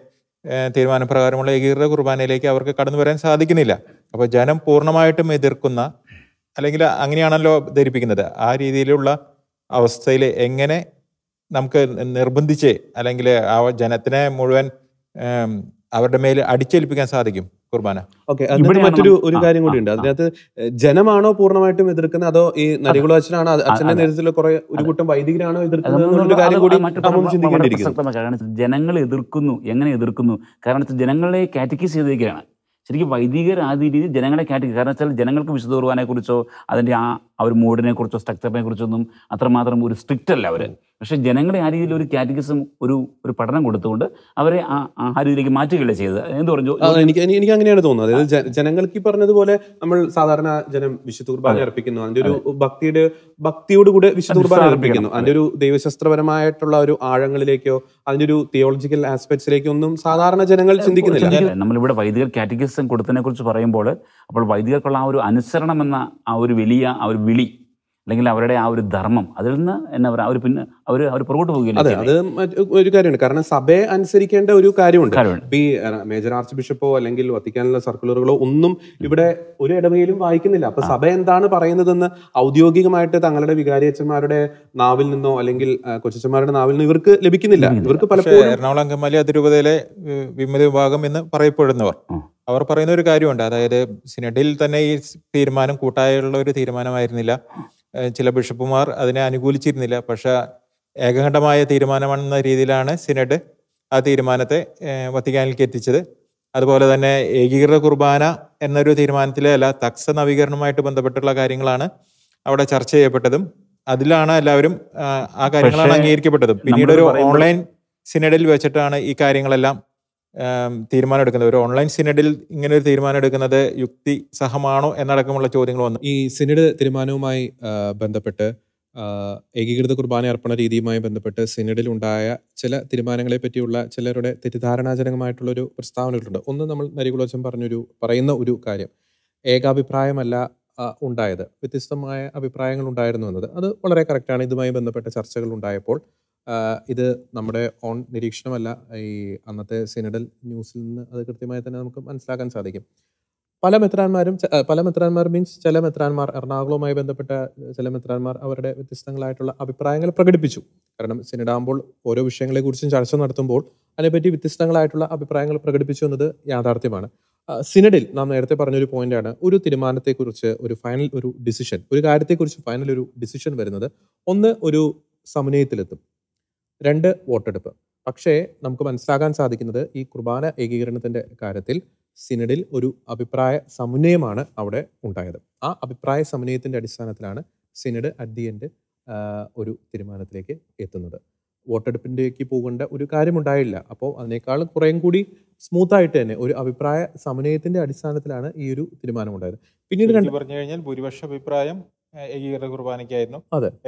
തീരുമാനപ്രകാരമുള്ള ഏകീകൃത കുർബാനയിലേക്ക് അവർക്ക് കടന്നു വരാൻ സാധിക്കുന്നില്ല അപ്പോൾ ജനം പൂർണ്ണമായിട്ടും എതിർക്കുന്ന അല്ലെങ്കിൽ അങ്ങനെയാണല്ലോ ധരിപ്പിക്കുന്നത് ആ രീതിയിലുള്ള അവസ്ഥയിൽ എങ്ങനെ നമുക്ക് നിർബന്ധിച്ച് അല്ലെങ്കിൽ ആ ജനത്തിനെ മുഴുവൻ അവരുടെ മേൽ അടിച്ചേൽപ്പിക്കാൻ സാധിക്കും കുർബാന ഓക്കെ അതിന് മറ്റൊരു ഒരു കാര്യം കൂടി ഉണ്ട് അതിനകത്ത് ജനമാണോ പൂർണ്ണമായിട്ടും എതിർക്കുന്നത് അതോ ഈ നരികുള അച്ഛനാണ് അച്ഛന്റെ നേതൃത്വത്തിൽ കുറെ ഒരു കൂട്ടം വൈദികരാണോ എതിർക്കുന്നത് കാര്യം കൂടി ജനങ്ങൾ എതിർക്കുന്നു എങ്ങനെ എതിർക്കുന്നു കാരണം ജനങ്ങളെ കാറ്റഗീസ് ചെയ്തിരിക്കുകയാണ് ശരിക്കും വൈദികർ രീതി ജനങ്ങളെ കാറ്റഗറി കാരണം വെച്ചാൽ ജനങ്ങൾക്ക് വിശുദ്ധ കുറിച്ചോ അതിൻ്റെ ആ ഒരു കുറിച്ചോ ഒന്നും അത്രമാത്രം ഒരു സ്ട്രിക്റ്റ് അല്ല അവർ പക്ഷെ ജനങ്ങളെ ആ രീതിയിൽ ഒരു കാറ്റഗറിസം ഒരു ഒരു പഠനം കൊടുത്തുകൊണ്ട് അവരെ ആ രീതിയിലേക്ക് മാറ്റുകയല്ലേ ചെയ്തത് എന്ത് പറഞ്ഞു എനിക്ക് എനിക്ക് അങ്ങനെയാണ് തോന്നുന്നത് അതായത് ജനങ്ങൾക്ക് ഈ പറഞ്ഞതുപോലെ നമ്മൾ സാധാരണ ജനം വിശുദ്ധ കുർബാന അർപ്പിക്കുന്നു അതിന്റെ ഒരു ഭക്തിയുടെ ഭക്തിയോട് കൂടെ വിശുദ്ധ കുർബാന അർപ്പിക്കുന്നു അതിന്റെ ഒരു ദൈവശാസ്ത്രപരമായിട്ടുള്ള ഒരു ആഴങ്ങളിലേക്കോ അതിന്റെ ഒരു തിയോളജിക്കൽ ആസ്പെക്ട്സിലേക്കോ ഒന്നും സാധാരണ ജനങ്ങൾ ചിന്തിക്കുന്നില്ല നമ്മളിവിടെ വൈദികർ കാറ്റഗറിസം കൊടുത്തതിനെ കുറിച്ച് പറയുമ്പോൾ അപ്പോൾ വൈദികർക്കുള്ള ആ ഒരു അനുസരണം എന്ന ആ ഒരു വലിയ ആ ഒരു വിളി അല്ലെങ്കിൽ അവരുടെ ആ ഒരു ധർമ്മം അതിൽ നിന്ന് എന്നാ പറയുക അവർ പിന്നെ അവർ അവർ പുറകോട്ട് പോവുകയില്ല അതെ അത് ഒരു കാര്യമാണ് കാരണം സഭയെ അനുസരിക്കേണ്ട ഒരു കാര്യമുണ്ട് ഈ മേജർ ആർച്ച് ബിഷപ്പോ അല്ലെങ്കിൽ വത്തിക്കാനുള്ള സർക്കുലറുകളോ ഒന്നും ഇവിടെ ഒരു ഇടവയിലും വായിക്കുന്നില്ല അപ്പൊ സഭ എന്താണ് പറയുന്നതെന്ന് ഔദ്യോഗികമായിട്ട് തങ്ങളുടെ വികാരിയച്ഛന്മാരുടെ നാവിൽ നിന്നോ അല്ലെങ്കിൽ കൊച്ചച്ഛന്മാരുടെ നാവിൽ നിന്നോ ഇവർക്ക് ലഭിക്കുന്നില്ല ഇവർക്ക് പലപ്പോഴും എറണാകുളം അങ്കമാലി അതിരൂപതയിലെ വിമത വിഭാഗം എന്ന് പറയപ്പെടുന്നവർ അവർ പറയുന്ന ഒരു കാര്യമുണ്ട് അതായത് സിനഡിൽ തന്നെ ഈ തീരുമാനം കൂട്ടായുള്ള ഒരു തീരുമാനമായിരുന്നില്ല ചില ബിഷപ്പുമാർ അതിനെ അനുകൂലിച്ചിരുന്നില്ല പക്ഷേ ഏകകണ്ഠമായ തീരുമാനമാണെന്ന രീതിയിലാണ് സിനഡ് ആ തീരുമാനത്തെ വത്തിക്കാനിലേക്ക് എത്തിച്ചത് അതുപോലെ തന്നെ ഏകീകൃത കുർബാന എന്നൊരു തീരുമാനത്തിലെ അല്ല തക്സ നവീകരണവുമായിട്ട് ബന്ധപ്പെട്ടുള്ള കാര്യങ്ങളാണ് അവിടെ ചർച്ച ചെയ്യപ്പെട്ടതും അതിലാണ് എല്ലാവരും ആ കാര്യങ്ങളാണ് അംഗീകരിക്കപ്പെട്ടതും പിന്നീട് ഒരു ഓൺലൈൻ സിനഡിൽ വെച്ചിട്ടാണ് ഈ കാര്യങ്ങളെല്ലാം തീരുമാനമെടുക്കുന്നത് ഒരു ഓൺലൈൻ സിനഡിൽ ഇങ്ങനെ ഒരു തീരുമാനം എടുക്കുന്നത് യുക്തി സഹമാണോ എന്നടക്കമുള്ള ചോദ്യങ്ങൾ വന്നു ഈ സിനഡ് തീരുമാനവുമായി ബന്ധപ്പെട്ട് ഏകീകൃത കുർബാന അർപ്പണ രീതിയുമായി ബന്ധപ്പെട്ട് സിനഡിൽ ഉണ്ടായ ചില തീരുമാനങ്ങളെ പറ്റിയുള്ള ചിലരുടെ തെറ്റിദ്ധാരണാജനകമായിട്ടുള്ള ഒരു പ്രസ്താവനകളുണ്ട് ഒന്ന് നമ്മൾ നരികുലോച്ചൻ പറഞ്ഞൊരു പറയുന്ന ഒരു കാര്യം ഏകാഭിപ്രായമല്ല ഉണ്ടായത് വ്യത്യസ്തമായ അഭിപ്രായങ്ങൾ ഉണ്ടായിരുന്നു എന്നത് അത് വളരെ കറക്റ്റാണ് ഇതുമായി ബന്ധപ്പെട്ട ചർച്ചകൾ ഉണ്ടായപ്പോൾ ഇത് നമ്മുടെ ഓൺ നിരീക്ഷണമല്ല ഈ അന്നത്തെ സിനഡൽ ന്യൂസിൽ നിന്ന് അത് കൃത്യമായി തന്നെ നമുക്ക് മനസ്സിലാക്കാൻ സാധിക്കും പല മെത്രാന്മാരും പല മെത്രാന്മാർ മീൻസ് ചില മെത്രാന്മാർ എറണാകുളവുമായി ബന്ധപ്പെട്ട ചില മെത്രാന്മാർ അവരുടെ വ്യത്യസ്തങ്ങളായിട്ടുള്ള അഭിപ്രായങ്ങൾ പ്രകടിപ്പിച്ചു കാരണം സിനിഡാകുമ്പോൾ ഓരോ വിഷയങ്ങളെക്കുറിച്ചും ചർച്ച നടത്തുമ്പോൾ അതിനെപ്പറ്റി വ്യത്യസ്തങ്ങളായിട്ടുള്ള അഭിപ്രായങ്ങൾ പ്രകടിപ്പിച്ചു എന്നത് യാഥാർത്ഥ്യമാണ് സിനഡിൽ നാം നേരത്തെ പറഞ്ഞൊരു പോയിന്റാണ് ഒരു തീരുമാനത്തെക്കുറിച്ച് ഒരു ഫൈനൽ ഒരു ഡിസിഷൻ ഒരു കാര്യത്തെക്കുറിച്ച് ഫൈനൽ ഒരു ഡിസിഷൻ വരുന്നത് ഒന്ന് ഒരു സമന്വയത്തിലെത്തും രണ്ട് വോട്ടെടുപ്പ് പക്ഷേ നമുക്ക് മനസ്സിലാക്കാൻ സാധിക്കുന്നത് ഈ കുർബാന ഏകീകരണത്തിൻ്റെ കാര്യത്തിൽ സിനഡിൽ ഒരു അഭിപ്രായ സമന്വയമാണ് അവിടെ ഉണ്ടായത് ആ അഭിപ്രായ സമന്വയത്തിൻ്റെ അടിസ്ഥാനത്തിലാണ് സിനഡ് അറ്റ് ദി എൻഡ് ഒരു തീരുമാനത്തിലേക്ക് എത്തുന്നത് വോട്ടെടുപ്പിൻ്റെക്ക് പോകേണ്ട ഒരു കാര്യമുണ്ടായില്ല അപ്പോൾ അതിനേക്കാൾ കുറേയും കൂടി സ്മൂത്തായിട്ട് തന്നെ ഒരു അഭിപ്രായ സമന്വയത്തിൻ്റെ അടിസ്ഥാനത്തിലാണ് ഈ ഒരു തീരുമാനമുണ്ടായത് പിന്നീട് പറഞ്ഞു കഴിഞ്ഞാൽ ഭൂരിപക്ഷ അഭിപ്രായം ഏകീകൃത കുർബാനയ്ക്കായിരുന്നു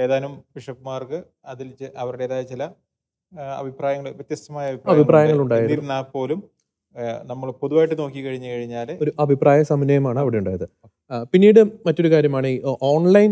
ഏതാനും ബിഷപ്പ്മാർക്ക് അതിൽ അവരുടേതായ ചില അഭിപ്രായങ്ങൾ വ്യത്യസ്തമായ അഭിപ്രായങ്ങൾ ഉണ്ടായിരുന്നാൽ പോലും നമ്മൾ പൊതുവായിട്ട് നോക്കി കഴിഞ്ഞു കഴിഞ്ഞാൽ ഒരു അഭിപ്രായ സമന്വയമാണ് അവിടെ ഉണ്ടായത് പിന്നീട് മറ്റൊരു കാര്യമാണ് ഈ ഓൺലൈൻ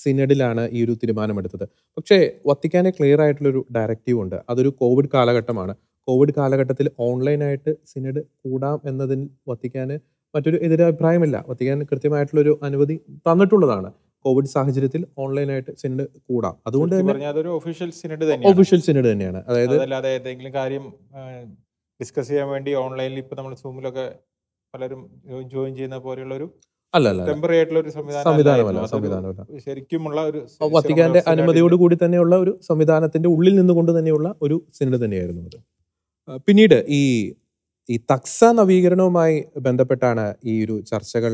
സിനഡിലാണ് ഈ ഒരു തീരുമാനമെടുത്തത് പക്ഷേ വത്തിക്കാനെ ക്ലിയർ ആയിട്ടുള്ള ഒരു ഡയറക്റ്റീവ് ഉണ്ട് അതൊരു കോവിഡ് കാലഘട്ടമാണ് കോവിഡ് കാലഘട്ടത്തിൽ ഓൺലൈനായിട്ട് സിനഡ് കൂടാം എന്നതിൽ വത്തിക്കാന് മറ്റൊരു എതിരഭിപ്രായമില്ല വത്തിക്കാൻ കൃത്യമായിട്ടുള്ളൊരു അനുമതി തന്നിട്ടുള്ളതാണ് കോവിഡ് സാഹചര്യത്തിൽ ഓൺലൈനായിട്ട് സിനിഡ് കൂടാം അതുകൊണ്ട് തന്നെ ഒഫീഷ്യൽ സിനിഡ് ഒഫീഷ്യൽ തന്നെയാണ് അതായത് അല്ലാതെ ഏതെങ്കിലും കാര്യം ഡിസ്കസ് ചെയ്യാൻ വേണ്ടി ഓൺലൈനിൽ ഇപ്പൊ നമ്മൾ സൂമിലൊക്കെ പലരും ജോയിൻ ചെയ്യുന്ന പോലെയുള്ള ഒരു ടെമ്പററി ആയിട്ടുള്ള ഒരു സംവിധാനമല്ല സംവിധാനമല്ല ഒരു വത്തിക്കാന്റെ അനുമതിയോട് കൂടി തന്നെയുള്ള ഒരു സംവിധാനത്തിന്റെ ഉള്ളിൽ നിന്നുകൊണ്ട് തന്നെയുള്ള ഒരു സിനഡ് തന്നെയായിരുന്നു അത് പിന്നീട് ഈ ഈ തക്സ നവീകരണവുമായി ബന്ധപ്പെട്ടാണ് ഈ ഒരു ചർച്ചകൾ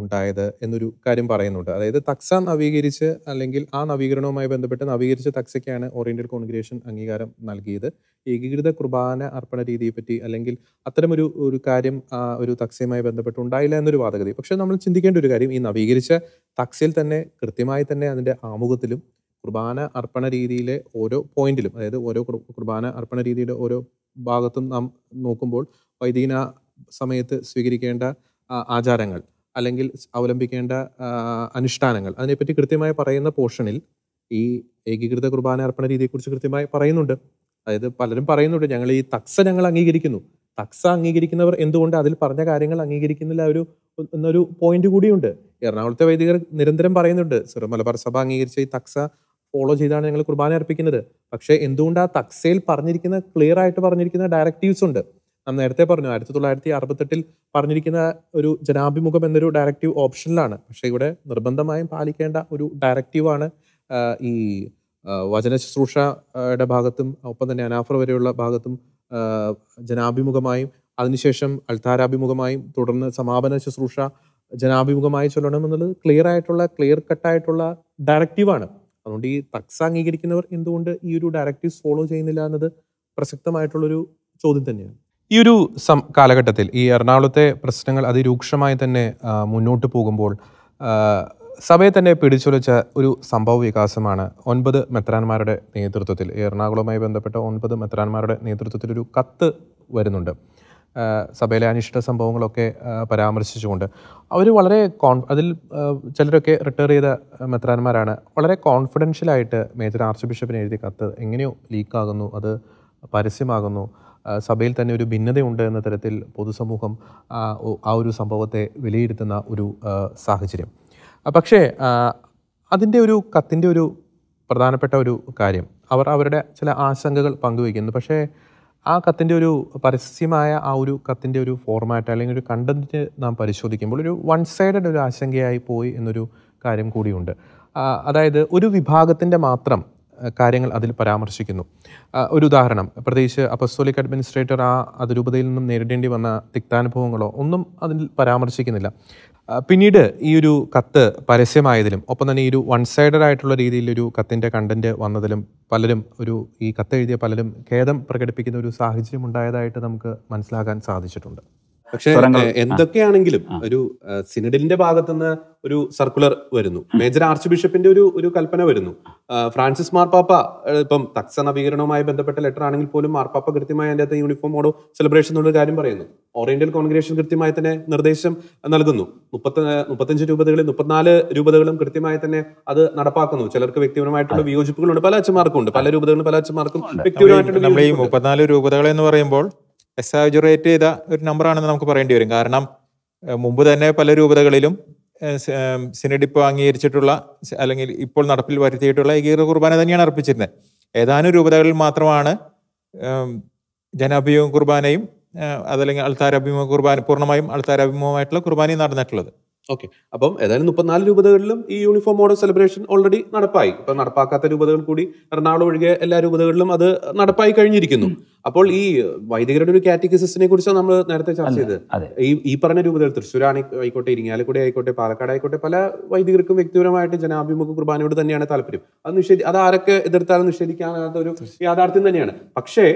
ഉണ്ടായത് എന്നൊരു കാര്യം പറയുന്നുണ്ട് അതായത് തക്സ നവീകരിച്ച് അല്ലെങ്കിൽ ആ നവീകരണവുമായി ബന്ധപ്പെട്ട് നവീകരിച്ച തക്സയ്ക്കാണ് ഓറിയന്റൽ കോൺഗ്രേഷൻ അംഗീകാരം നൽകിയത് ഏകീകൃത കുർബാന അർപ്പണ രീതിയെപ്പറ്റി അല്ലെങ്കിൽ അത്തരമൊരു ഒരു കാര്യം ആ ഒരു തക്സയുമായി ബന്ധപ്പെട്ട് ഉണ്ടായില്ല എന്നൊരു വാദഗതി പക്ഷെ നമ്മൾ ചിന്തിക്കേണ്ട ഒരു കാര്യം ഈ നവീകരിച്ച തക്സയിൽ തന്നെ കൃത്യമായി തന്നെ അതിൻ്റെ ആമുഖത്തിലും കുർബാന അർപ്പണ രീതിയിലെ ഓരോ പോയിന്റിലും അതായത് ഓരോ കുർബാന അർപ്പണ രീതിയുടെ ഓരോ ഭാഗത്തും നാം നോക്കുമ്പോൾ വൈദികന സമയത്ത് സ്വീകരിക്കേണ്ട ആചാരങ്ങൾ അല്ലെങ്കിൽ അവലംബിക്കേണ്ട അനുഷ്ഠാനങ്ങൾ അതിനെപ്പറ്റി കൃത്യമായി പറയുന്ന പോർഷനിൽ ഈ ഏകീകൃത കുർബാന അർപ്പണ രീതിയെക്കുറിച്ച് കൃത്യമായി പറയുന്നുണ്ട് അതായത് പലരും പറയുന്നുണ്ട് ഞങ്ങൾ ഈ തക്സ ഞങ്ങൾ അംഗീകരിക്കുന്നു തക്സ അംഗീകരിക്കുന്നവർ എന്തുകൊണ്ട് അതിൽ പറഞ്ഞ കാര്യങ്ങൾ അംഗീകരിക്കുന്നില്ല ഒരു എന്നൊരു പോയിന്റ് കൂടിയുണ്ട് എറണാകുളത്തെ വൈദികർ നിരന്തരം പറയുന്നുണ്ട് മലബാർ സഭ അംഗീകരിച്ച ഈ തക്സ ഫോളോ ചെയ്താണ് ഞങ്ങൾ കുർബാന അർപ്പിക്കുന്നത് പക്ഷേ എന്തുകൊണ്ട് ആ തക്സയിൽ പറഞ്ഞിരിക്കുന്ന ക്ലിയർ ആയിട്ട് പറഞ്ഞിരിക്കുന്ന ഡയറക്റ്റീവ്സ് ഉണ്ട് നാം നേരത്തെ പറഞ്ഞു ആയിരത്തി തൊള്ളായിരത്തി അറുപത്തെട്ടിൽ പറഞ്ഞിരിക്കുന്ന ഒരു ജനാഭിമുഖം എന്നൊരു ഡയറക്റ്റീവ് ഓപ്ഷനിലാണ് പക്ഷേ ഇവിടെ നിർബന്ധമായും പാലിക്കേണ്ട ഒരു ഡയറക്റ്റീവാണ് ഈ വചന ശുശ്രൂഷയുടെ ഭാഗത്തും ഒപ്പം തന്നെ അനാഫർ വരെയുള്ള ഭാഗത്തും ജനാഭിമുഖമായും അതിനുശേഷം അൽത്താരാഭിമുഖമായും തുടർന്ന് സമാപന ശുശ്രൂഷ ജനാഭിമുഖമായി ചൊല്ലണം എന്നുള്ളത് ക്ലിയർ ആയിട്ടുള്ള ക്ലിയർ കട്ടായിട്ടുള്ള ഡയറക്റ്റീവാണ് അതുകൊണ്ട് ഈ തക്സ അംഗീകരിക്കുന്നവർ എന്തുകൊണ്ട് ഈ ഒരു ഡയറക്റ്റീവ്സ് ഫോളോ ചെയ്യുന്നില്ല എന്നത് പ്രസക്തമായിട്ടുള്ളൊരു ചോദ്യം തന്നെയാണ് ഈ ഒരു സം കാലഘട്ടത്തിൽ ഈ എറണാകുളത്തെ പ്രശ്നങ്ങൾ അതിരൂക്ഷമായി തന്നെ മുന്നോട്ട് പോകുമ്പോൾ സഭയെ തന്നെ പിടിച്ചുലച്ച ഒരു സംഭവ വികാസമാണ് ഒൻപത് മെത്രാന്മാരുടെ നേതൃത്വത്തിൽ എറണാകുളവുമായി ബന്ധപ്പെട്ട ഒൻപത് മെത്രാന്മാരുടെ നേതൃത്വത്തിൽ ഒരു കത്ത് വരുന്നുണ്ട് സഭയിലെ അനിഷ്ട സംഭവങ്ങളൊക്കെ പരാമർശിച്ചുകൊണ്ട് അവർ വളരെ കോൺ അതിൽ ചിലരൊക്കെ റിട്ടയർ ചെയ്ത മെത്രാന്മാരാണ് വളരെ കോൺഫിഡൻഷ്യലായിട്ട് മേജർ ആർച്ച് ബിഷപ്പിന് എഴുതിയ കത്ത് എങ്ങനെയോ ലീക്കാകുന്നു അത് പരസ്യമാകുന്നു സഭയിൽ തന്നെ ഒരു ഭിന്നതയുണ്ട് എന്ന തരത്തിൽ പൊതുസമൂഹം ആ ഒരു സംഭവത്തെ വിലയിരുത്തുന്ന ഒരു സാഹചര്യം പക്ഷേ അതിൻ്റെ ഒരു കത്തിൻ്റെ ഒരു പ്രധാനപ്പെട്ട ഒരു കാര്യം അവർ അവരുടെ ചില ആശങ്കകൾ പങ്കുവയ്ക്കുന്നു പക്ഷേ ആ കത്തിൻ്റെ ഒരു പരസ്യമായ ആ ഒരു കത്തിൻ്റെ ഒരു ഫോർമാറ്റ് അല്ലെങ്കിൽ ഒരു കണ്ടന്റ് നാം പരിശോധിക്കുമ്പോൾ ഒരു വൺ സൈഡഡ് ഒരു ആശങ്കയായി പോയി എന്നൊരു കാര്യം കൂടിയുണ്ട് അതായത് ഒരു വിഭാഗത്തിൻ്റെ മാത്രം കാര്യങ്ങൾ അതിൽ പരാമർശിക്കുന്നു ഒരു ഉദാഹരണം പ്രത്യേകിച്ച് അപ്പസ്തോലിക് അഡ്മിനിസ്ട്രേറ്റർ ആ അതിരൂപതയിൽ നിന്നും നേരിടേണ്ടി വന്ന തിക്താനുഭവങ്ങളോ ഒന്നും അതിൽ പരാമർശിക്കുന്നില്ല പിന്നീട് ഈ ഒരു കത്ത് പരസ്യമായതിലും ഒപ്പം തന്നെ ഈ ഒരു വൺ സൈഡഡ് ആയിട്ടുള്ള രീതിയിൽ ഒരു കത്തിൻ്റെ കണ്ടന്റ് വന്നതിലും പലരും ഒരു ഈ കത്ത് എഴുതിയ പലരും ഖേദം പ്രകടിപ്പിക്കുന്ന ഒരു സാഹചര്യം ഉണ്ടായതായിട്ട് നമുക്ക് മനസ്സിലാക്കാൻ സാധിച്ചിട്ടുണ്ട് പക്ഷേ എന്തൊക്കെയാണെങ്കിലും ഒരു സിനഡിലിന്റെ ഭാഗത്തുനിന്ന് ഒരു സർക്കുലർ വരുന്നു മേജർ ആർച്ച് ബിഷപ്പിന്റെ ഒരു ഒരു കൽപ്പന വരുന്നു ഫ്രാൻസിസ് മാർപ്പാപ്പ ഇപ്പം തക്സ നവീകരണവുമായി ബന്ധപ്പെട്ട ലെറ്റർ ആണെങ്കിൽ പോലും മാർപ്പാപ്പ കൃത്യമായി അതിന്റെ അകത്ത് യൂണിഫോമോടോ സെലിബ്രേഷൻ എന്നുള്ള കാര്യം പറയുന്നു ഓറിയന്റൽ കോൺഗ്രേഷൻ കൃത്യമായി തന്നെ നിർദ്ദേശം നൽകുന്നു മുപ്പത്തി മുപ്പത്തഞ്ച് രൂപതകളിൽ മുപ്പത്തിനാല് രൂപതകളും കൃത്യമായി തന്നെ അത് നടപ്പാക്കുന്നു ചിലർക്ക് വ്യക്തിപരമായിട്ടുള്ള വിയോജിപ്പുകളുണ്ട് പല അച്ഛന്മാർക്കും ഉണ്ട് പല രൂപതകളും പല അച്ഛന്മാർക്കും വ്യക്തിപരമായിട്ടുള്ള മുപ്പത്തിനാല് രൂപതകൾ പറയുമ്പോൾ എക്സാജുറേറ്റ് ചെയ്ത ഒരു നമ്പറാണെന്ന് നമുക്ക് പറയേണ്ടി വരും കാരണം മുമ്പ് തന്നെ പല രൂപതകളിലും സിനഡിപ്പ് അംഗീകരിച്ചിട്ടുള്ള അല്ലെങ്കിൽ ഇപ്പോൾ നടപ്പിൽ വരുത്തിയിട്ടുള്ള ഏകീകൃത കുർബാന തന്നെയാണ് അർപ്പിച്ചിരുന്നത് ഏതാനും രൂപതകളിൽ മാത്രമാണ് ജനാഭിമുഖ കുർബാനയും അതല്ലെങ്കിൽ അൾത്താരാഭിമുഖ കുർബാന പൂർണ്ണമായും അൾത്താരാഭിമുഖമായിട്ടുള്ള കുർബാനയും നടന്നിട്ടുള്ളത് ഓക്കെ അപ്പം ഏതായാലും മുപ്പത്തിനാല് രൂപതകളിലും ഈ യൂണിഫോം മോഡൽ സെലിബ്രേഷൻ ഓൾറെഡി നടപ്പായി ഇപ്പം നടപ്പാക്കാത്ത രൂപതകൾ കൂടി എറണാകുളം ഒഴികെ എല്ലാ രൂപതകളിലും അത് നടപ്പായി കഴിഞ്ഞിരിക്കുന്നു അപ്പോൾ ഈ വൈദികരുടെ ഒരു കാറ്റഗസിസിനെ കുറിച്ചാണ് നമ്മൾ നേരത്തെ ചർച്ച ചെയ്തത് ഈ ഈ പറഞ്ഞ രൂപത്തിൽ തൃശ്ശൂർ ആയിക്കോട്ടെ ഇരിങ്ങാലക്കുടി ആയിക്കോട്ടെ പാലക്കാട് ആയിക്കോട്ടെ പല വൈദികർക്കും വ്യക്തിപരമായിട്ട് ജനാഭിമുഖ കുർബാനയോട് തന്നെയാണ് താല്പര്യം അത് നിഷേധി അത് ആരൊക്കെ എതിർത്താലും നിഷേധിക്കാനാത്ത ഒരു യാഥാർത്ഥ്യം തന്നെയാണ് പക്ഷേ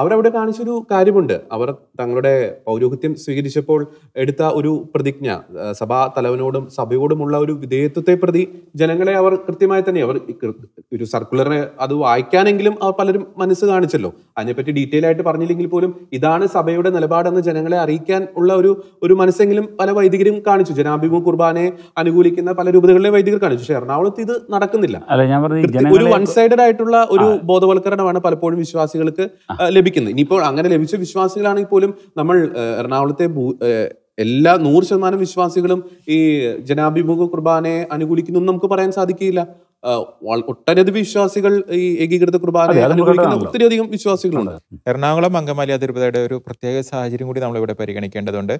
അവരവിടെ കാണിച്ചൊരു കാര്യമുണ്ട് അവർ തങ്ങളുടെ പൗരോഹിത്യം സ്വീകരിച്ചപ്പോൾ എടുത്ത ഒരു പ്രതിജ്ഞ സഭാ തലവനോടും സഭയോടുമുള്ള ഒരു വിധേയത്വത്തെ പ്രതി ജനങ്ങളെ അവർ കൃത്യമായി തന്നെ അവർ ഒരു സർക്കുലറിനെ അത് വായിക്കാനെങ്കിലും അവർ പലരും മനസ്സ് കാണിച്ചല്ലോ അതിനെപ്പറ്റി ഡീറ്റെയിൽ ആയിട്ട് പറഞ്ഞില്ലെങ്കിൽ പോലും ഇതാണ് സഭയുടെ നിലപാടെന്ന് ജനങ്ങളെ അറിയിക്കാൻ ഉള്ള ഒരു ഒരു മനസ്സെങ്കിലും പല വൈദികരും കാണിച്ചു ജനാഭിമുഖ കുർബാനെ അനുകൂലിക്കുന്ന പല രൂപതകളിലെ വൈദികർ കാണിച്ചു പക്ഷേ എറണാകുളത്ത് ഇത് നടക്കുന്നില്ല അല്ല ഞാൻ ഒരു വൺ സൈഡഡ് ആയിട്ടുള്ള ഒരു ബോധവൽക്കരണമാണ് പലപ്പോഴും വിശ്വാസികൾക്ക് ലഭിക്കുന്നത് ഇനിയിപ്പോൾ അങ്ങനെ ലഭിച്ച വിശ്വാസികളാണെങ്കിൽ പോലും നമ്മൾ എറണാകുളത്തെ എല്ലാ നൂറ് ശതമാനം വിശ്വാസികളും ഈ ജനാഭിമുഖ കുർബാനയെ അനുകൂലിക്കുന്നു നമുക്ക് പറയാൻ സാധിക്കില്ല ഒട്ടനവധി വിശ്വാസികൾ ഈ ഏകീകൃത കുർബാന ഒത്തിരി അധികം വിശ്വാസികളുണ്ട് എറണാകുളം അങ്കമാലി അതിരൂപതയുടെ ഒരു പ്രത്യേക സാഹചര്യം കൂടി നമ്മൾ ഇവിടെ പരിഗണിക്കേണ്ടതുണ്ട്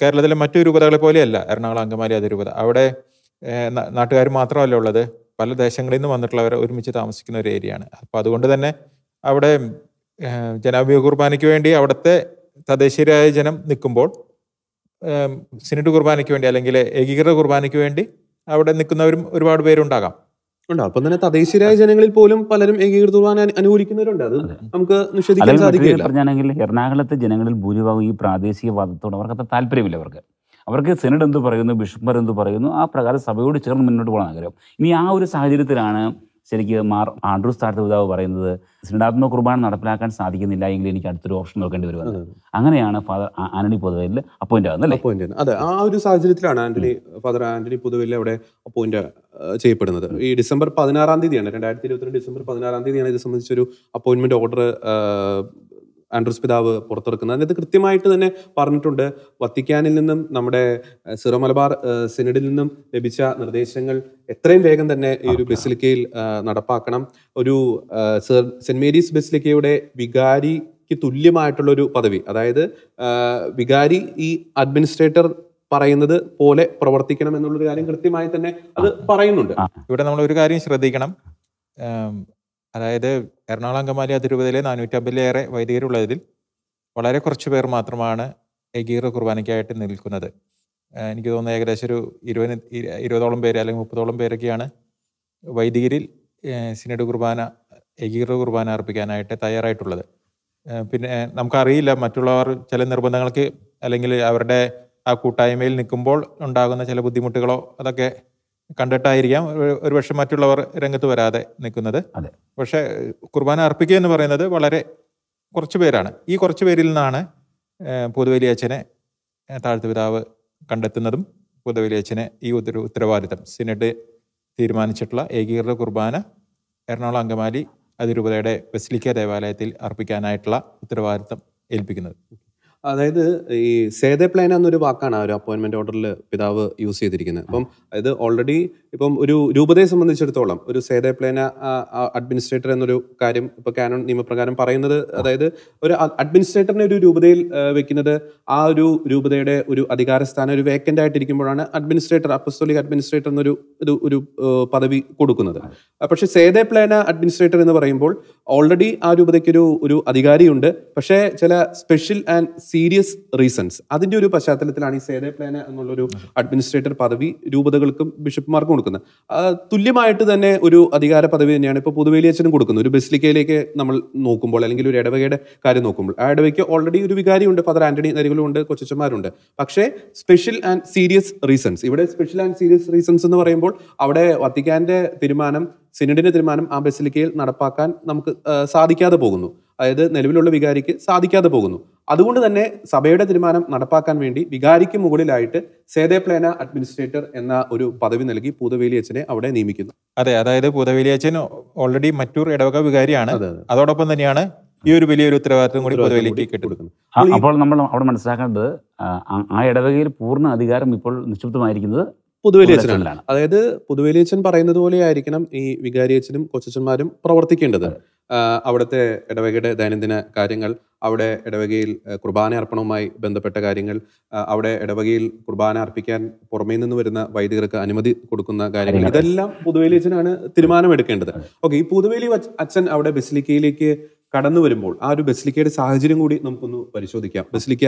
കേരളത്തിലെ മറ്റു രൂപതകളെ പോലെയല്ല എറണാകുളം അങ്കമാലി അതിരൂപത അവിടെ നാട്ടുകാർ മാത്രമല്ല ഉള്ളത് പല ദേശങ്ങളിൽ നിന്ന് വന്നിട്ടുള്ളവരെ ഒരുമിച്ച് താമസിക്കുന്ന ഒരു ഏരിയയാണ് അപ്പോൾ അതുകൊണ്ട് തന്നെ അവിടെ ജനാഭിമുഖ കുർബാനയ്ക്ക് വേണ്ടി അവിടുത്തെ തദ്ദേശീയരായ ജനം നിൽക്കുമ്പോൾ സിനിഡ് കുർബാനയ്ക്ക് വേണ്ടി അല്ലെങ്കിൽ ഏകീകൃത കുർബാനയ്ക്ക് വേണ്ടി അവിടെ നിൽക്കുന്നവരും ഒരുപാട് പേരുണ്ടാകാം അപ്പൊ തന്നെ തദ്ദേശീയരായ ജനങ്ങളിൽ പോലും പലരും ഏകീകൃത അനുകൂലിക്കുന്നവരുണ്ട് നമുക്ക് നിഷേധിക്കാൻ എറണാകുളത്തെ ജനങ്ങളിൽ ഭൂരിഭാഗം ഈ പ്രാദേശികവാദത്തോട് അവർക്ക് അത്ര താല്പര്യമില്ല അവർക്ക് അവർക്ക് സെനഡ് എന്ത് പറയുന്നു ബിഷപ്പർ എന്ത് പറയുന്നു ആ പ്രകാരം സഭയോട് ചേർന്ന് മുന്നോട്ട് പോകാൻ ആഗ്രഹം ഇനി ആ ഒരു സാഹചര്യത്തിലാണ് ശരിക്ക് മാർ ആൻഡ്രൂസ് പിതാവ് പറയുന്നത് സിനഡാത്മക കുർബാന നടപ്പിലാക്കാൻ സാധിക്കുന്നില്ല എങ്കിൽ എനിക്ക് അടുത്തൊരു ഓപ്ഷൻ നോക്കേണ്ടി വരുമെന്ന് അങ്ങനെയാണ് ഫാദർ ആന്റണി പൊതുവെല്ലിൽ അപ്പോയിന്റ് ആകുന്നത് അപ്പോയിന്റ് അതെ ആ ഒരു സാഹചര്യത്തിലാണ് ആന്റണി ഫാദർ ആന്റണി പൊതുവെല്ലിൽ അവിടെ അപ്പോയിന്റ് ചെയ്യപ്പെടുന്നത് ഈ ഡിസംബർ പതിനാറാം തീയതിയാണ് രണ്ടായിരത്തി ഇരുപത്തിരണ്ട് ഡിസംബർ പതിനാറാം തീയതിയാണ് ഇത് സംബന്ധിച്ചൊരു അപ്പോയിന്റ്മെന്റ് ഓർഡർ ആൻഡ്രൂസ് പിതാവ് പുറത്തിറക്കുന്നത് അതിനകത്ത് കൃത്യമായിട്ട് തന്നെ പറഞ്ഞിട്ടുണ്ട് വത്തിക്കാനിൽ നിന്നും നമ്മുടെ സിറോ മലബാർ സിനഡിൽ നിന്നും ലഭിച്ച നിർദ്ദേശങ്ങൾ എത്രയും വേഗം തന്നെ ഈ ഒരു ബസിലിക്കയിൽ നടപ്പാക്കണം ഒരു സെന്റ് മേരീസ് ബസിലിക്കയുടെ വികാരിക്ക് തുല്യമായിട്ടുള്ള ഒരു പദവി അതായത് വികാരി ഈ അഡ്മിനിസ്ട്രേറ്റർ പറയുന്നത് പോലെ പ്രവർത്തിക്കണം എന്നുള്ളൊരു കാര്യം കൃത്യമായി തന്നെ അത് പറയുന്നുണ്ട് ഇവിടെ നമ്മൾ ഒരു കാര്യം ശ്രദ്ധിക്കണം അതായത് എറണാകുളം അങ്കമാലി അതിരൂപതയിലെ നാനൂറ്റമ്പതിലേറെ വൈദികരുള്ളതിൽ വളരെ കുറച്ച് പേർ മാത്രമാണ് എഗീറ കുർബാനയ്ക്കായിട്ട് നിൽക്കുന്നത് എനിക്ക് തോന്നുന്നത് ഏകദേശം ഒരു ഇരുപതിന് ഇരുപതോളം പേര് അല്ലെങ്കിൽ മുപ്പതോളം പേരൊക്കെയാണ് വൈദികരിൽ സിനഡ് കുർബാന എഗീറ കുർബാന അർപ്പിക്കാനായിട്ട് തയ്യാറായിട്ടുള്ളത് പിന്നെ നമുക്കറിയില്ല മറ്റുള്ളവർ ചില നിർബന്ധങ്ങൾക്ക് അല്ലെങ്കിൽ അവരുടെ ആ കൂട്ടായ്മയിൽ നിൽക്കുമ്പോൾ ഉണ്ടാകുന്ന ചില ബുദ്ധിമുട്ടുകളോ അതൊക്കെ കണ്ടിട്ടായിരിക്കാം ഒരു പക്ഷെ മറ്റുള്ളവർ രംഗത്ത് വരാതെ നിൽക്കുന്നത് പക്ഷേ കുർബാന അർപ്പിക്കുക എന്ന് പറയുന്നത് വളരെ കുറച്ച് പേരാണ് ഈ കുറച്ച് പേരിൽ നിന്നാണ് അച്ഛനെ താഴ്ത്തു പിതാവ് കണ്ടെത്തുന്നതും അച്ഛനെ ഈ ഒരു ഉത്തരവാദിത്തം സിനഡ് തീരുമാനിച്ചിട്ടുള്ള ഏകീകൃത കുർബാന എറണാകുളം അങ്കമാലി അതിരൂപതയുടെ വെസ്ലിക്ക ദേവാലയത്തിൽ അർപ്പിക്കാനായിട്ടുള്ള ഉത്തരവാദിത്തം ഏൽപ്പിക്കുന്നത് അതായത് ഈ സേതേ പ്ലാൻ എന്നൊരു വാക്കാണ് ആ ഒരു അപ്പോയിൻമെന്റ് ഓർഡറിൽ പിതാവ് യൂസ് ചെയ്തിരിക്കുന്നത് അപ്പം അതായത് ഓൾറെഡി ഇപ്പം ഒരു രൂപതയെ സംബന്ധിച്ചിടത്തോളം ഒരു സേതേ പ്ലാന അഡ്മിനിസ്ട്രേറ്റർ എന്നൊരു കാര്യം ഇപ്പൊ കാനോൺ നിയമപ്രകാരം പറയുന്നത് അതായത് ഒരു അഡ്മിനിസ്ട്രേറ്ററിനെ ഒരു രൂപതയിൽ വെക്കുന്നത് ആ ഒരു രൂപതയുടെ ഒരു അധികാരസ്ഥാനം ഒരു വേക്കൻ്റ് ആയിട്ടിരിക്കുമ്പോഴാണ് അഡ്മിനിസ്ട്രേറ്റർ അപ്പസ്തോലിക് അഡ്മിനിസ്ട്രേറ്റർ എന്നൊരു ഒരു ഒരു പദവി കൊടുക്കുന്നത് പക്ഷേ സേതേ പ്ലാന അഡ്മിനിസ്ട്രേറ്റർ എന്ന് പറയുമ്പോൾ ഓൾറെഡി ആ രൂപതയ്ക്കൊരു ഒരു അധികാരിയുണ്ട് പക്ഷേ ചില സ്പെഷ്യൽ ആൻഡ് സീരിയസ് റീസൺസ് അതിൻ്റെ ഒരു പശ്ചാത്തലത്തിലാണ് ഈ സേതേ പ്ലാന എന്നുള്ളൊരു അഡ്മിനിസ്ട്രേറ്റർ പദവി രൂപതകൾക്കും ബിഷപ്പുമാർക്കും കൊടുക്കുന്നത് തുല്യമായിട്ട് തന്നെ ഒരു അധികാര പദവി തന്നെയാണ് ഇപ്പോൾ പുതുവേലി അച്ഛനും കൊടുക്കുന്നത് ഒരു ബസിലിക്കയിലേക്ക് നമ്മൾ നോക്കുമ്പോൾ അല്ലെങ്കിൽ ഒരു ഇടവകയുടെ കാര്യം നോക്കുമ്പോൾ ആ ഇടവയ്ക്ക് ഓൾറെഡി ഒരു വികാരിയുണ്ട് ഫാദർ ആന്റണി നരികളുണ്ട് കൊച്ചച്ചന്മാരുണ്ട് പക്ഷേ സ്പെഷ്യൽ ആൻഡ് സീരിയസ് റീസൺസ് ഇവിടെ സ്പെഷ്യൽ ആൻഡ് സീരിയസ് റീസൺസ് എന്ന് പറയുമ്പോൾ അവിടെ വത്തിക്കാന്റെ തീരുമാനം സിനഡിന്റെ തീരുമാനം ആ ബസിലിക്കയിൽ നടപ്പാക്കാൻ നമുക്ക് സാധിക്കാതെ പോകുന്നു അതായത് നിലവിലുള്ള വികാരിക്ക് സാധിക്കാതെ പോകുന്നു അതുകൊണ്ട് തന്നെ സഭയുടെ തീരുമാനം നടപ്പാക്കാൻ വേണ്ടി വികാരിക്ക് മുകളിലായിട്ട് സേതേ പ്ലേന അഡ്മിനിസ്ട്രേറ്റർ എന്ന ഒരു പദവി നൽകി പൂതവേലി അച്ഛനെ അവിടെ നിയമിക്കുന്നു അതെ അതായത് പൂതവേലി അച്ഛൻ ഓൾറെഡി മറ്റൂർ ഇടവക വികാരിയാണ് അതോടൊപ്പം തന്നെയാണ് ഈ ഒരു വലിയൊരു ഉത്തരവാദിത്വം കൂടി പൂതവേലിക്ക് കെട്ടിക്കൊടുക്കുന്നത് അപ്പോൾ നമ്മൾ അവിടെ മനസ്സിലാക്കേണ്ടത് ആ ഇടവകയിൽ പൂർണ്ണ അധികാരം ഇപ്പോൾ നിക്ഷിപ്തമായിരിക്കുന്നത് പുതുവേലിയച്ചനാണ് അതായത് പുതുവേലിയച്ചൻ പറയുന്നത് പോലെ ആയിരിക്കണം ഈ വികാരിയച്ചനും കൊച്ചച്ചന്മാരും പ്രവർത്തിക്കേണ്ടത് അവിടുത്തെ ഇടവകയുടെ ദൈനംദിന കാര്യങ്ങൾ അവിടെ ഇടവകയിൽ കുർബാന അർപ്പണവുമായി ബന്ധപ്പെട്ട കാര്യങ്ങൾ അവിടെ ഇടവകയിൽ കുർബാന അർപ്പിക്കാൻ പുറമേ നിന്ന് വരുന്ന വൈദികർക്ക് അനുമതി കൊടുക്കുന്ന കാര്യങ്ങൾ ഇതെല്ലാം പുതുവേലി അച്ഛനാണ് തീരുമാനമെടുക്കേണ്ടത് ഓക്കെ ഈ പുതുവേലി അച്ഛൻ അവിടെ ബസിലിക്കയിലേക്ക് കടന്നു വരുമ്പോൾ ആ ഒരു ബസിലിക്കയുടെ സാഹചര്യം കൂടി നമുക്കൊന്ന് പരിശോധിക്കാം ബസിലിക്ക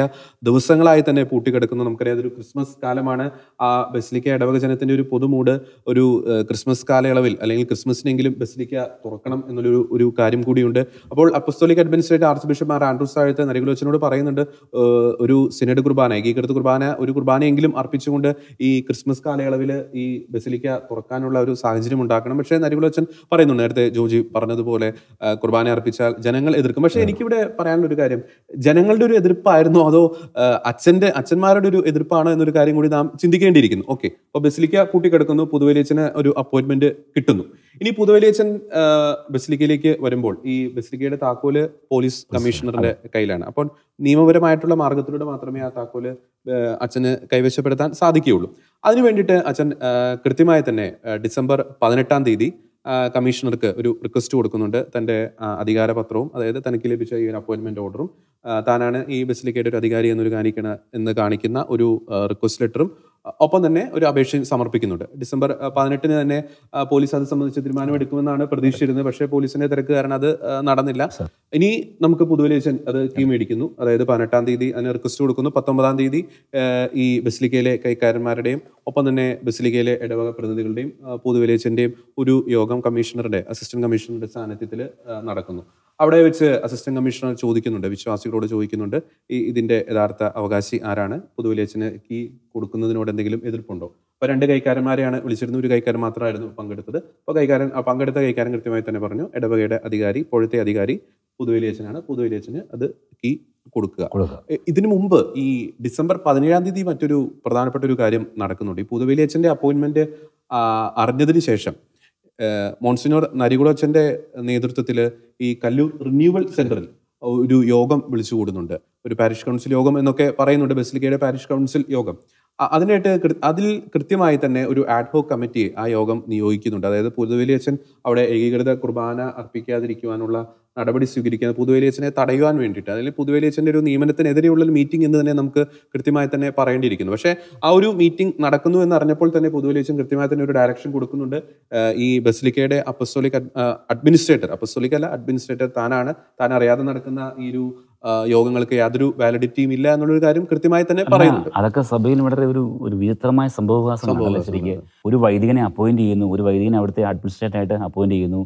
ദിവസങ്ങളായി തന്നെ പൂട്ടിക്കിടക്കുന്നു നമുക്കറിയാം അതൊരു ക്രിസ്മസ് കാലമാണ് ആ ബസിലിക്ക ഇടവക ജനത്തിന്റെ ഒരു പൊതുമൂട് ഒരു ക്രിസ്മസ് കാലയളവിൽ അല്ലെങ്കിൽ ക്രിസ്മസിനെങ്കിലും ബസിലിക്ക തുറക്കണം എന്നുള്ളൊരു ഒരു കാര്യം കൂടിയുണ്ട് അപ്പോൾ apostolic administrator archbishop Mar Andrews Thazhath നരികുലോച്ചനോട് പറയുന്നുണ്ട് ഒരു സിനഡ് കുർബാന ഏകീകൃത കുർബാന ഒരു കുർബാനയെങ്കിലും അർപ്പിച്ചുകൊണ്ട് ഈ ക്രിസ്മസ് കാലയളവിൽ ഈ ബസിലിക്ക തുറക്കാനുള്ള ഒരു സാഹചര്യം ഉണ്ടാക്കണം പക്ഷേ നരികുലോച്ചൻ പറയുന്നു നേരത്തെ ജോജി പറഞ്ഞതുപോലെ കുർബാന അർപ്പിച്ചാൽ ജനങ്ങൾ എതിർക്കും പക്ഷെ എനിക്കിവിടെ പറയാനുള്ള ഒരു കാര്യം ജനങ്ങളുടെ ഒരു എതിർപ്പായിരുന്നോ അതോ അച്ഛന്റെ അച്ഛന്മാരുടെ ഒരു എതിർപ്പാണോ എന്നൊരു കാര്യം കൂടി നാം ചിന്തിക്കേണ്ടിയിരിക്കുന്നു ഓക്കെ അപ്പോൾ ബസിലിക്ക കൂട്ടിക്കിടക്കുന്നു പുതുവലിയച്ഛന് ഒരു അപ്പോയിന്റ്മെന്റ് കിട്ടുന്നു ഇനി പുതുവലിയച്ഛൻ ബസിലിക്കയിലേക്ക് വരുമ്പോൾ ഈ ബസിലിക്കയുടെ താക്കോല് പോലീസ് കമ്മീഷണറുടെ കയ്യിലാണ് അപ്പോൾ നിയമപരമായിട്ടുള്ള മാർഗത്തിലൂടെ മാത്രമേ ആ താക്കോല് അച്ഛന് കൈവശപ്പെടുത്താൻ സാധിക്കുകയുള്ളൂ അതിനു വേണ്ടിയിട്ട് അച്ഛൻ കൃത്യമായി തന്നെ ഡിസംബർ പതിനെട്ടാം തീയതി കമ്മീഷണർക്ക് ഒരു റിക്വസ്റ്റ് കൊടുക്കുന്നുണ്ട് തൻ്റെ അധികാരപത്രവും അതായത് തനിക്ക് ലഭിച്ച ഈ ഒരു അപ്പോയിൻമെൻറ്റ് ഓർഡറും താനാണ് ഈ ബസിലിക്കയുടെ ഒരു അധികാരി എന്നൊരു കാണിക്കണ എന്ന് കാണിക്കുന്ന ഒരു റിക്വസ്റ്റ് ലെറ്ററും ഒപ്പം തന്നെ ഒരു അപേക്ഷ സമർപ്പിക്കുന്നുണ്ട് ഡിസംബർ പതിനെട്ടിന് തന്നെ പോലീസ് അത് സംബന്ധിച്ച് തീരുമാനമെടുക്കുമെന്നാണ് പ്രതീക്ഷിച്ചിരുന്നത് പക്ഷേ പോലീസിന്റെ തിരക്ക് കാരണം അത് നടന്നില്ല ഇനി നമുക്ക് പുതുവലേശൻ അത് കീ മേടിക്കുന്നു അതായത് പതിനെട്ടാം തീയതി അതിന് റിക്വസ്റ്റ് കൊടുക്കുന്നു പത്തൊമ്പതാം തീയതി ഈ ബസിലിക്കയിലെ കൈക്കാരന്മാരുടെയും ഒപ്പം തന്നെ ബസിലിക്കയിലെ ഇടവക പ്രതിനിധികളുടെയും പുതുവലേശന്റെയും ഒരു യോഗം കമ്മീഷണറുടെ അസിസ്റ്റന്റ് കമ്മീഷണറുടെ സാന്നിധ്യത്തിൽ നടക്കുന്നു അവിടെ വെച്ച് അസിസ്റ്റന്റ് കമ്മീഷണർ ചോദിക്കുന്നുണ്ട് വിശ്വാസികളോട് ചോദിക്കുന്നുണ്ട് ഈ ഇതിന്റെ യഥാർത്ഥ അവകാശി ആരാണ് പുതുവിലേച്ചന് കീ കൊടുക്കുന്നതിനോട് എന്തെങ്കിലും എതിർപ്പുണ്ടോ അപ്പോൾ രണ്ട് കൈക്കാരന്മാരെയാണ് വിളിച്ചിരുന്നത് ഒരു കൈക്കാരൻ മാത്രമായിരുന്നു പങ്കെടുത്തത് അപ്പോൾ കൈക്കാരൻ പങ്കെടുത്ത കൈക്കാരൻ കൃത്യമായി തന്നെ പറഞ്ഞു ഇടവകയുടെ അധികാരി ഇപ്പോഴത്തെ അധികാരി പുതുവിലേച്ചനാണ് പുതുവിലേച്ചന് അത് കീ കൊടുക്കുക ഇതിനു മുമ്പ് ഈ ഡിസംബർ പതിനേഴാം തീയതി മറ്റൊരു പ്രധാനപ്പെട്ട ഒരു കാര്യം നടക്കുന്നുണ്ട് ഈ പുതുവിലേച്ചൻ്റെ അപ്പോയിന്റ്മെന്റ് അറിഞ്ഞതിന് ശേഷം മോൺസിനോർ നരികുളച്ചൻ്റെ നേതൃത്വത്തിൽ ഈ കല്ലൂർ റിന്യൂവൽ സെന്ററിൽ ഒരു യോഗം വിളിച്ചു കൂടുന്നുണ്ട് ഒരു പാരിഷ് കൗൺസിൽ യോഗം എന്നൊക്കെ പറയുന്നുണ്ട് ബസിലിക്കയുടെ പാരിഷ് കൗൺസിൽ യോഗം അതിനായിട്ട് അതിൽ കൃത്യമായി തന്നെ ഒരു ആഡ്ഹോ കമ്മിറ്റി ആ യോഗം നിയോഗിക്കുന്നുണ്ട് അതായത് അച്ഛൻ അവിടെ ഏകീകൃത കുർബാന അർപ്പിക്കാതിരിക്കുവാനുള്ള നടപടി സ്വീകരിക്കാൻ അച്ഛനെ തടയുവാൻ വേണ്ടിയിട്ട് അല്ലെങ്കിൽ അച്ഛൻ്റെ ഒരു നിയമനത്തിനെതിരെയുള്ള മീറ്റിംഗ് എന്ന് തന്നെ നമുക്ക് കൃത്യമായി തന്നെ പറയേണ്ടിയിരിക്കുന്നു പക്ഷേ ആ ഒരു മീറ്റിംഗ് നടക്കുന്നു എന്ന് അറിഞ്ഞപ്പോൾ തന്നെ അച്ഛൻ കൃത്യമായി തന്നെ ഒരു ഡയറക്ഷൻ കൊടുക്കുന്നുണ്ട് ഈ ബസിലിക്കയുടെ അപ്പസ്തോലിക് അഡ്മിനിസ്ട്രേറ്റർ അപ്പസ്തോലിക് അല്ല അഡ്മിനിസ്ട്രേറ്റർ താനാണ് താൻ അറിയാതെ നടക്കുന്ന ഈ ഒരു യോഗങ്ങൾക്ക് യാതൊരു വാലിഡിറ്റിയും ഇല്ല എന്നുള്ളൊരു കാര്യം കൃത്യമായി തന്നെ പറയുന്നുണ്ട് അതൊക്കെ സഭയിൽ വളരെ ഒരു ഒരു വിചിത്രമായ സംഭവവികാസമാണ് ഒരു വൈദികനെ അപ്പോയിന്റ് ചെയ്യുന്നു ഒരു വൈദികനെ അവിടുത്തെ അഡ്മിനിസ്ട്രേറ്റർ ആയിട്ട് അപ്പോയിന്റ് ചെയ്യുന്നു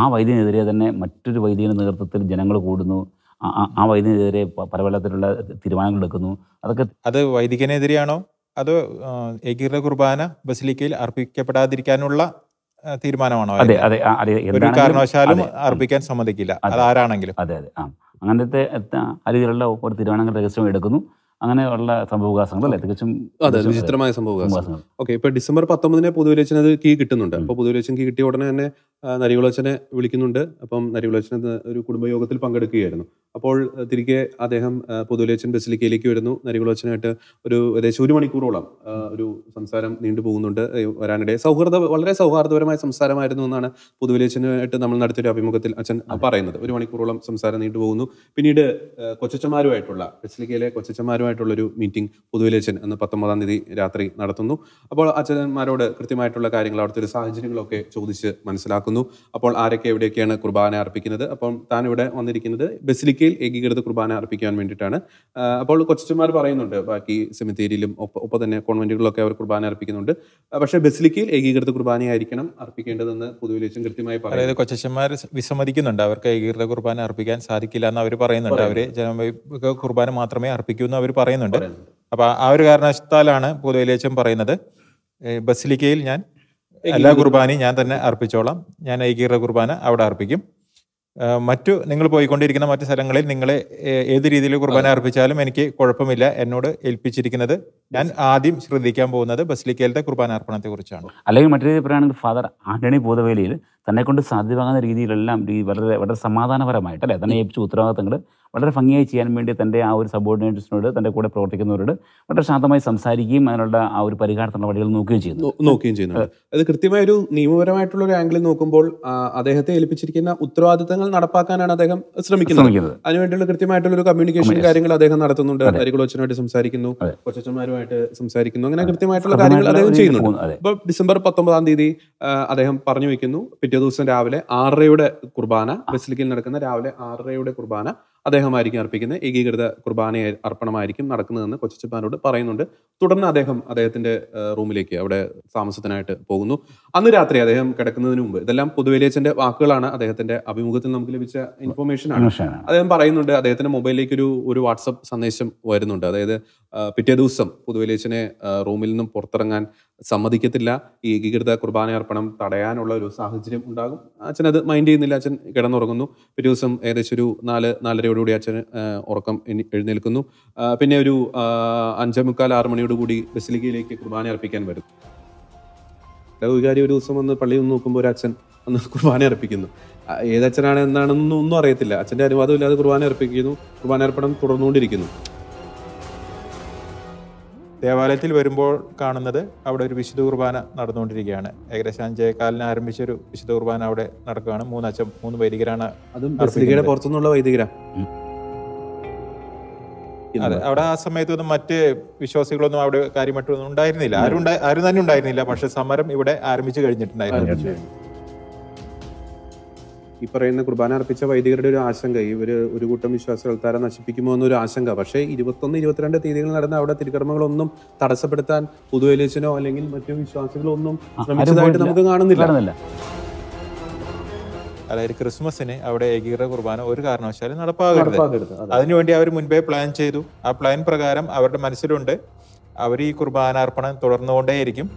ആ വൈദികനെതിരെ തന്നെ മറ്റൊരു വൈദികന്റെ നേതൃത്വത്തിൽ ജനങ്ങൾ കൂടുന്നു ആ വൈദികനെതിരെ പല പലതരത്തിലുള്ള തീരുമാനങ്ങൾ എടുക്കുന്നു അതൊക്കെ അത് വൈദികനെതിരെയാണോ അത് ഏകീകൃത കുർബാന ബസിലിക്കയിൽ അർപ്പിക്കപ്പെടാതിരിക്കാനുള്ള തീരുമാനമാണോ അതെ അതെ അതെ കാരണവശാലും അർപ്പിക്കാൻ സമ്മതിക്കില്ല അത് ആരാണെങ്കിലും അതെ അതെ ആ അങ്ങനത്തെ അരികിലുള്ള ഒരു തിരുവനന്തപുരം രഹസ്യം എടുക്കുന്നു അങ്ങനെയുള്ള ഉള്ള അല്ലേ തികച്ചും അതെ വിചിത്രമായ സംഭവവികാസങ്ങൾ ഓക്കെ ഇപ്പൊ ഡിസംബർ പത്തൊമ്പതിന് അത് കീ കിട്ടുന്നുണ്ട് അപ്പോൾ പൊതുവിലോചന കീ കിട്ടിയ ഉടനെ തന്നെ നരികുളച്ചനെ വിളിക്കുന്നുണ്ട് അപ്പം നരികുളച്ചൻ ഒരു കുടുംബയോഗത്തിൽ പങ്കെടുക്കുകയായിരുന്നു അപ്പോൾ തിരികെ അദ്ദേഹം പൊതുലേച്ചൻ ബസിലിക്കയിലേക്ക് വരുന്നു നരികുളച്ചനായിട്ട് ഒരു ഏകദേശം ഒരു മണിക്കൂറോളം ഒരു സംസാരം നീണ്ടു പോകുന്നുണ്ട് വരാനിടെ സൗഹൃദ വളരെ സൗഹാർദ്ദപരമായ സംസാരമായിരുന്നു എന്നാണ് പൊതുവിലേച്ചനായിട്ട് നമ്മൾ നടത്തിയൊരു അഭിമുഖത്തിൽ അച്ഛൻ പറയുന്നത് ഒരു മണിക്കൂറോളം സംസാരം നീണ്ടു പോകുന്നു പിന്നീട് കൊച്ചച്ചന്മാരുമായിട്ടുള്ള ബസിലിക്കയിലെ കൊച്ചച്ചന്മാരുമായിട്ടുള്ള ഒരു മീറ്റിംഗ് പൊതുവിലേച്ചൻ അന്ന് പത്തൊമ്പതാം തീയതി രാത്രി നടത്തുന്നു അപ്പോൾ അച്ഛന്മാരോട് കൃത്യമായിട്ടുള്ള കാര്യങ്ങൾ അവിടുത്തെ ഒരു സാഹചര്യങ്ങളൊക്കെ ചോദിച്ച് മനസ്സിലാക്കുന്നു അപ്പോൾ ആരൊക്കെ എവിടെയൊക്കെയാണ് കുർബാന അർപ്പിക്കുന്നത് അപ്പം താൻ ഇവിടെ വന്നിരിക്കുന്നത് ബസിലിക്ക അമേരിക്കയിൽ ഏകീകൃത കുർബാന അർപ്പിക്കാൻ വേണ്ടിയിട്ടാണ് അപ്പോൾ കൊച്ചന്മാർ പറയുന്നുണ്ട് ബാക്കി സെമിത്തേരിയിലും ഒപ്പം തന്നെ കോൺവെന്റുകളിലൊക്കെ അവർ കുർബാന അർപ്പിക്കുന്നുണ്ട് പക്ഷേ ബസിലിക്കയിൽ ഏകീകൃത കുർബാനയായിരിക്കണം അർപ്പിക്കേണ്ടതെന്ന് പൊതുവിലേശം കൃത്യമായി പറയുന്നത് കൊച്ചന്മാർ വിസമ്മതിക്കുന്നുണ്ട് അവർക്ക് ഏകീകൃത കുർബാന അർപ്പിക്കാൻ സാധിക്കില്ല എന്ന് അവർ പറയുന്നുണ്ട് അവർ ജനവൈ കുർബാന മാത്രമേ അർപ്പിക്കൂ എന്ന് അവർ പറയുന്നുണ്ട് അപ്പൊ ആ ഒരു കാരണത്താലാണ് പൊതുവിലേശം പറയുന്നത് ബസിലിക്കയിൽ ഞാൻ എല്ലാ കുർബാനയും ഞാൻ തന്നെ അർപ്പിച്ചോളാം ഞാൻ ഏകീകൃത കുർബാന അവിടെ അർപ്പിക്കും മറ്റു നിങ്ങൾ പോയിക്കൊണ്ടിരിക്കുന്ന മറ്റു സ്ഥലങ്ങളിൽ നിങ്ങളെ ഏത് രീതിയിൽ കുർബാന അർപ്പിച്ചാലും എനിക്ക് കുഴപ്പമില്ല എന്നോട് ഏൽപ്പിച്ചിരിക്കുന്നത് ഞാൻ ആദ്യം ശ്രദ്ധിക്കാൻ പോകുന്നത് ബസ്ലിക്കയിലത്തെ കുർബാനാർപ്പണത്തെ കുറിച്ചാണ് അല്ലെങ്കിൽ മറ്റൊരു പറയുകയാണെങ്കിൽ ഫാദർ ആന്റണി ബോധവേലിയിൽ തന്നെ കൊണ്ട് സാധ്യമാകുന്ന രീതിയിലെല്ലാം വളരെ വളരെ സമാധാനപരമായിട്ട് അല്ലേ തന്നെ ഏൽപ്പിച്ച ഉത്തരവാദിത്തങ്ങൾ വളരെ ഭംഗിയായി ചെയ്യാൻ വേണ്ടി തൻ്റെ ആ ഒരു സബോർഡിനേറ്റ്സിനോട് തൻ്റെ കൂടെ പ്രവർത്തിക്കുന്നവരോട് വളരെ ശാന്തമായി സംസാരിക്കുകയും അതിനുള്ള ആ ഒരു പരിഹാര നടപടികൾ നോക്കുകയും ചെയ്യുന്നു നോക്കുകയും ചെയ്യുന്നു അത് കൃത്യമായ ഒരു നിയമപരമായിട്ടുള്ള ഒരു ആംഗിളിൽ നോക്കുമ്പോൾ അദ്ദേഹത്തെ ഏൽപ്പിച്ചിരിക്കുന്ന ഉത്തരവാദിത്തങ്ങൾ നടപ്പാക്കാനാണ് അദ്ദേഹം ശ്രമിക്കുന്നത് അതിനുവേണ്ടിയുള്ള കൃത്യമായിട്ടുള്ള ഒരു കമ്മ്യൂണിക്കേഷൻ കാര്യങ്ങൾ അദ്ദേഹം നടത്തുന്നുണ്ട് അരികുളച്ചനുമായിട്ട് സംസാരിക്കുന്നു കൊച്ചന്മാരുമായിട്ട് അവരുമായിട്ട് സംസാരിക്കുന്നു അങ്ങനെ കൃത്യമായിട്ടുള്ള കാര്യങ്ങൾ അദ്ദേഹം ചെയ്യുന്നുണ്ട് ഇപ്പൊ ഡിസംബർ പത്തൊമ്പതാം തീയതി അദ്ദേഹം പറഞ്ഞു വെക്കുന്നു പിറ്റേ ദിവസം രാവിലെ ആറരയുടെ കുർബാന ബസിലിക്കയിൽ നടക്കുന്ന രാവിലെ ആറരയുടെ കുർബാന അദ്ദേഹമായിരിക്കും അർപ്പിക്കുന്നത് ഏകീകൃത കുർബാന അർപ്പണമായിരിക്കും നടക്കുന്നതെന്ന് കൊച്ചിച്ചപ്പാനോട് പറയുന്നുണ്ട് തുടർന്ന് അദ്ദേഹം അദ്ദേഹത്തിന്റെ റൂമിലേക്ക് അവിടെ താമസത്തിനായിട്ട് പോകുന്നു അന്ന് രാത്രി അദ്ദേഹം കിടക്കുന്നതിന് മുമ്പ് ഇതെല്ലാം പൊതുവേലിയച്ചന്റെ വാക്കുകളാണ് അദ്ദേഹത്തിന്റെ അഭിമുഖത്തിൽ നമുക്ക് ലഭിച്ച ഇൻഫർമേഷൻ ആണ് അദ്ദേഹം പറയുന്നുണ്ട് അദ്ദേഹത്തിന്റെ മൊബൈലിലേക്ക് ഒരു ഒരു വാട്സപ്പ് സന്ദേശം വരുന്നുണ്ട് അതായത് പിറ്റേ ദിവസം പൊതുവേലിയച്ചനെ റൂമിൽ നിന്നും പുറത്തിറങ്ങാൻ സമ്മതിക്കത്തില്ല ഈ ഏകീകൃത അർപ്പണം തടയാനുള്ള ഒരു സാഹചര്യം ഉണ്ടാകും അച്ഛൻ അത് മൈൻഡ് ചെയ്യുന്നില്ല അച്ഛൻ കിടന്നുറങ്ങുന്നു പിറ്റേ ദിവസം ഏകദേശം ഒരു നാല് നാലരയോട് കൂടി അച്ഛന് ഉറക്കം എഴുന്നേൽക്കുന്നു പിന്നെ ഒരു അഞ്ചേ മുക്കാൽ ആറ് മണിയോടുകൂടി ബസിലിക്കയിലേക്ക് കുർബാന അർപ്പിക്കാൻ വരും ലഘുവികാരി ഒരു ദിവസം വന്ന് പള്ളിയിൽ നിന്ന് നോക്കുമ്പോൾ ഒരു അച്ഛൻ അന്ന് കുർബാന അർപ്പിക്കുന്നു ഏതച്ഛനാണ് എന്താണെന്നൊന്നും അറിയത്തില്ല അച്ഛൻ്റെ ഇല്ലാതെ കുർബാന അർപ്പിക്കുന്നു കുർബാന അർപ്പണം തുടർന്നുകൊണ്ടിരിക്കുന്നു ദേവാലയത്തിൽ വരുമ്പോൾ കാണുന്നത് അവിടെ ഒരു വിശുദ്ധ കുർബാന നടന്നുകൊണ്ടിരിക്കുകയാണ് ഏകദേശം അഞ്ചേകാലിന് ആരംഭിച്ച ഒരു വിശുദ്ധ കുർബാന അവിടെ നടക്കുകയാണ് മൂന്നച്ഛൻ മൂന്ന് വൈദികരാണ് അതും അതെ അവിടെ ആ സമയത്തൊന്നും മറ്റ് വിശ്വാസികളൊന്നും അവിടെ കാര്യമായിട്ടൊന്നും ഉണ്ടായിരുന്നില്ല ആരും ആരും തന്നെ ഉണ്ടായിരുന്നില്ല പക്ഷെ സമരം ഇവിടെ ആരംഭിച്ചു കഴിഞ്ഞിട്ടുണ്ടായിരുന്നു ഈ പറയുന്ന കുർബാന അർപ്പിച്ച വൈദികരുടെ ഒരു ആശങ്ക ഇവർ ഒരു കൂട്ടം വിശ്വാസകൾത്താരെ നശിപ്പിക്കുമോ എന്നൊരു ആശങ്ക പക്ഷേ ഇരുപത്തൊന്ന് ഇരുപത്തിരണ്ട് തീയതികൾ നടന്ന അവിടെ തിരുക്കർമ്മങ്ങളൊന്നും തടസ്സപ്പെടുത്താൻ പുതുവലിയച്ചനോ അല്ലെങ്കിൽ മറ്റു വിശ്വാസികളോ ഒന്നും ശ്രമിച്ചതായിട്ട് നമുക്ക് കാണുന്നില്ല അതായത് ക്രിസ്മസിന് അവിടെ ഏകീകൃത കുർബാന ഒരു കാരണവശാലും നടപ്പാകരുത് അതിനുവേണ്ടി അവർ മുൻപേ പ്ലാൻ ചെയ്തു ആ പ്ലാൻ പ്രകാരം അവരുടെ മനസ്സിലുണ്ട് അവർ ഈ കുർബാനാർപ്പണം തുടർന്നുകൊണ്ടേയിരിക്കും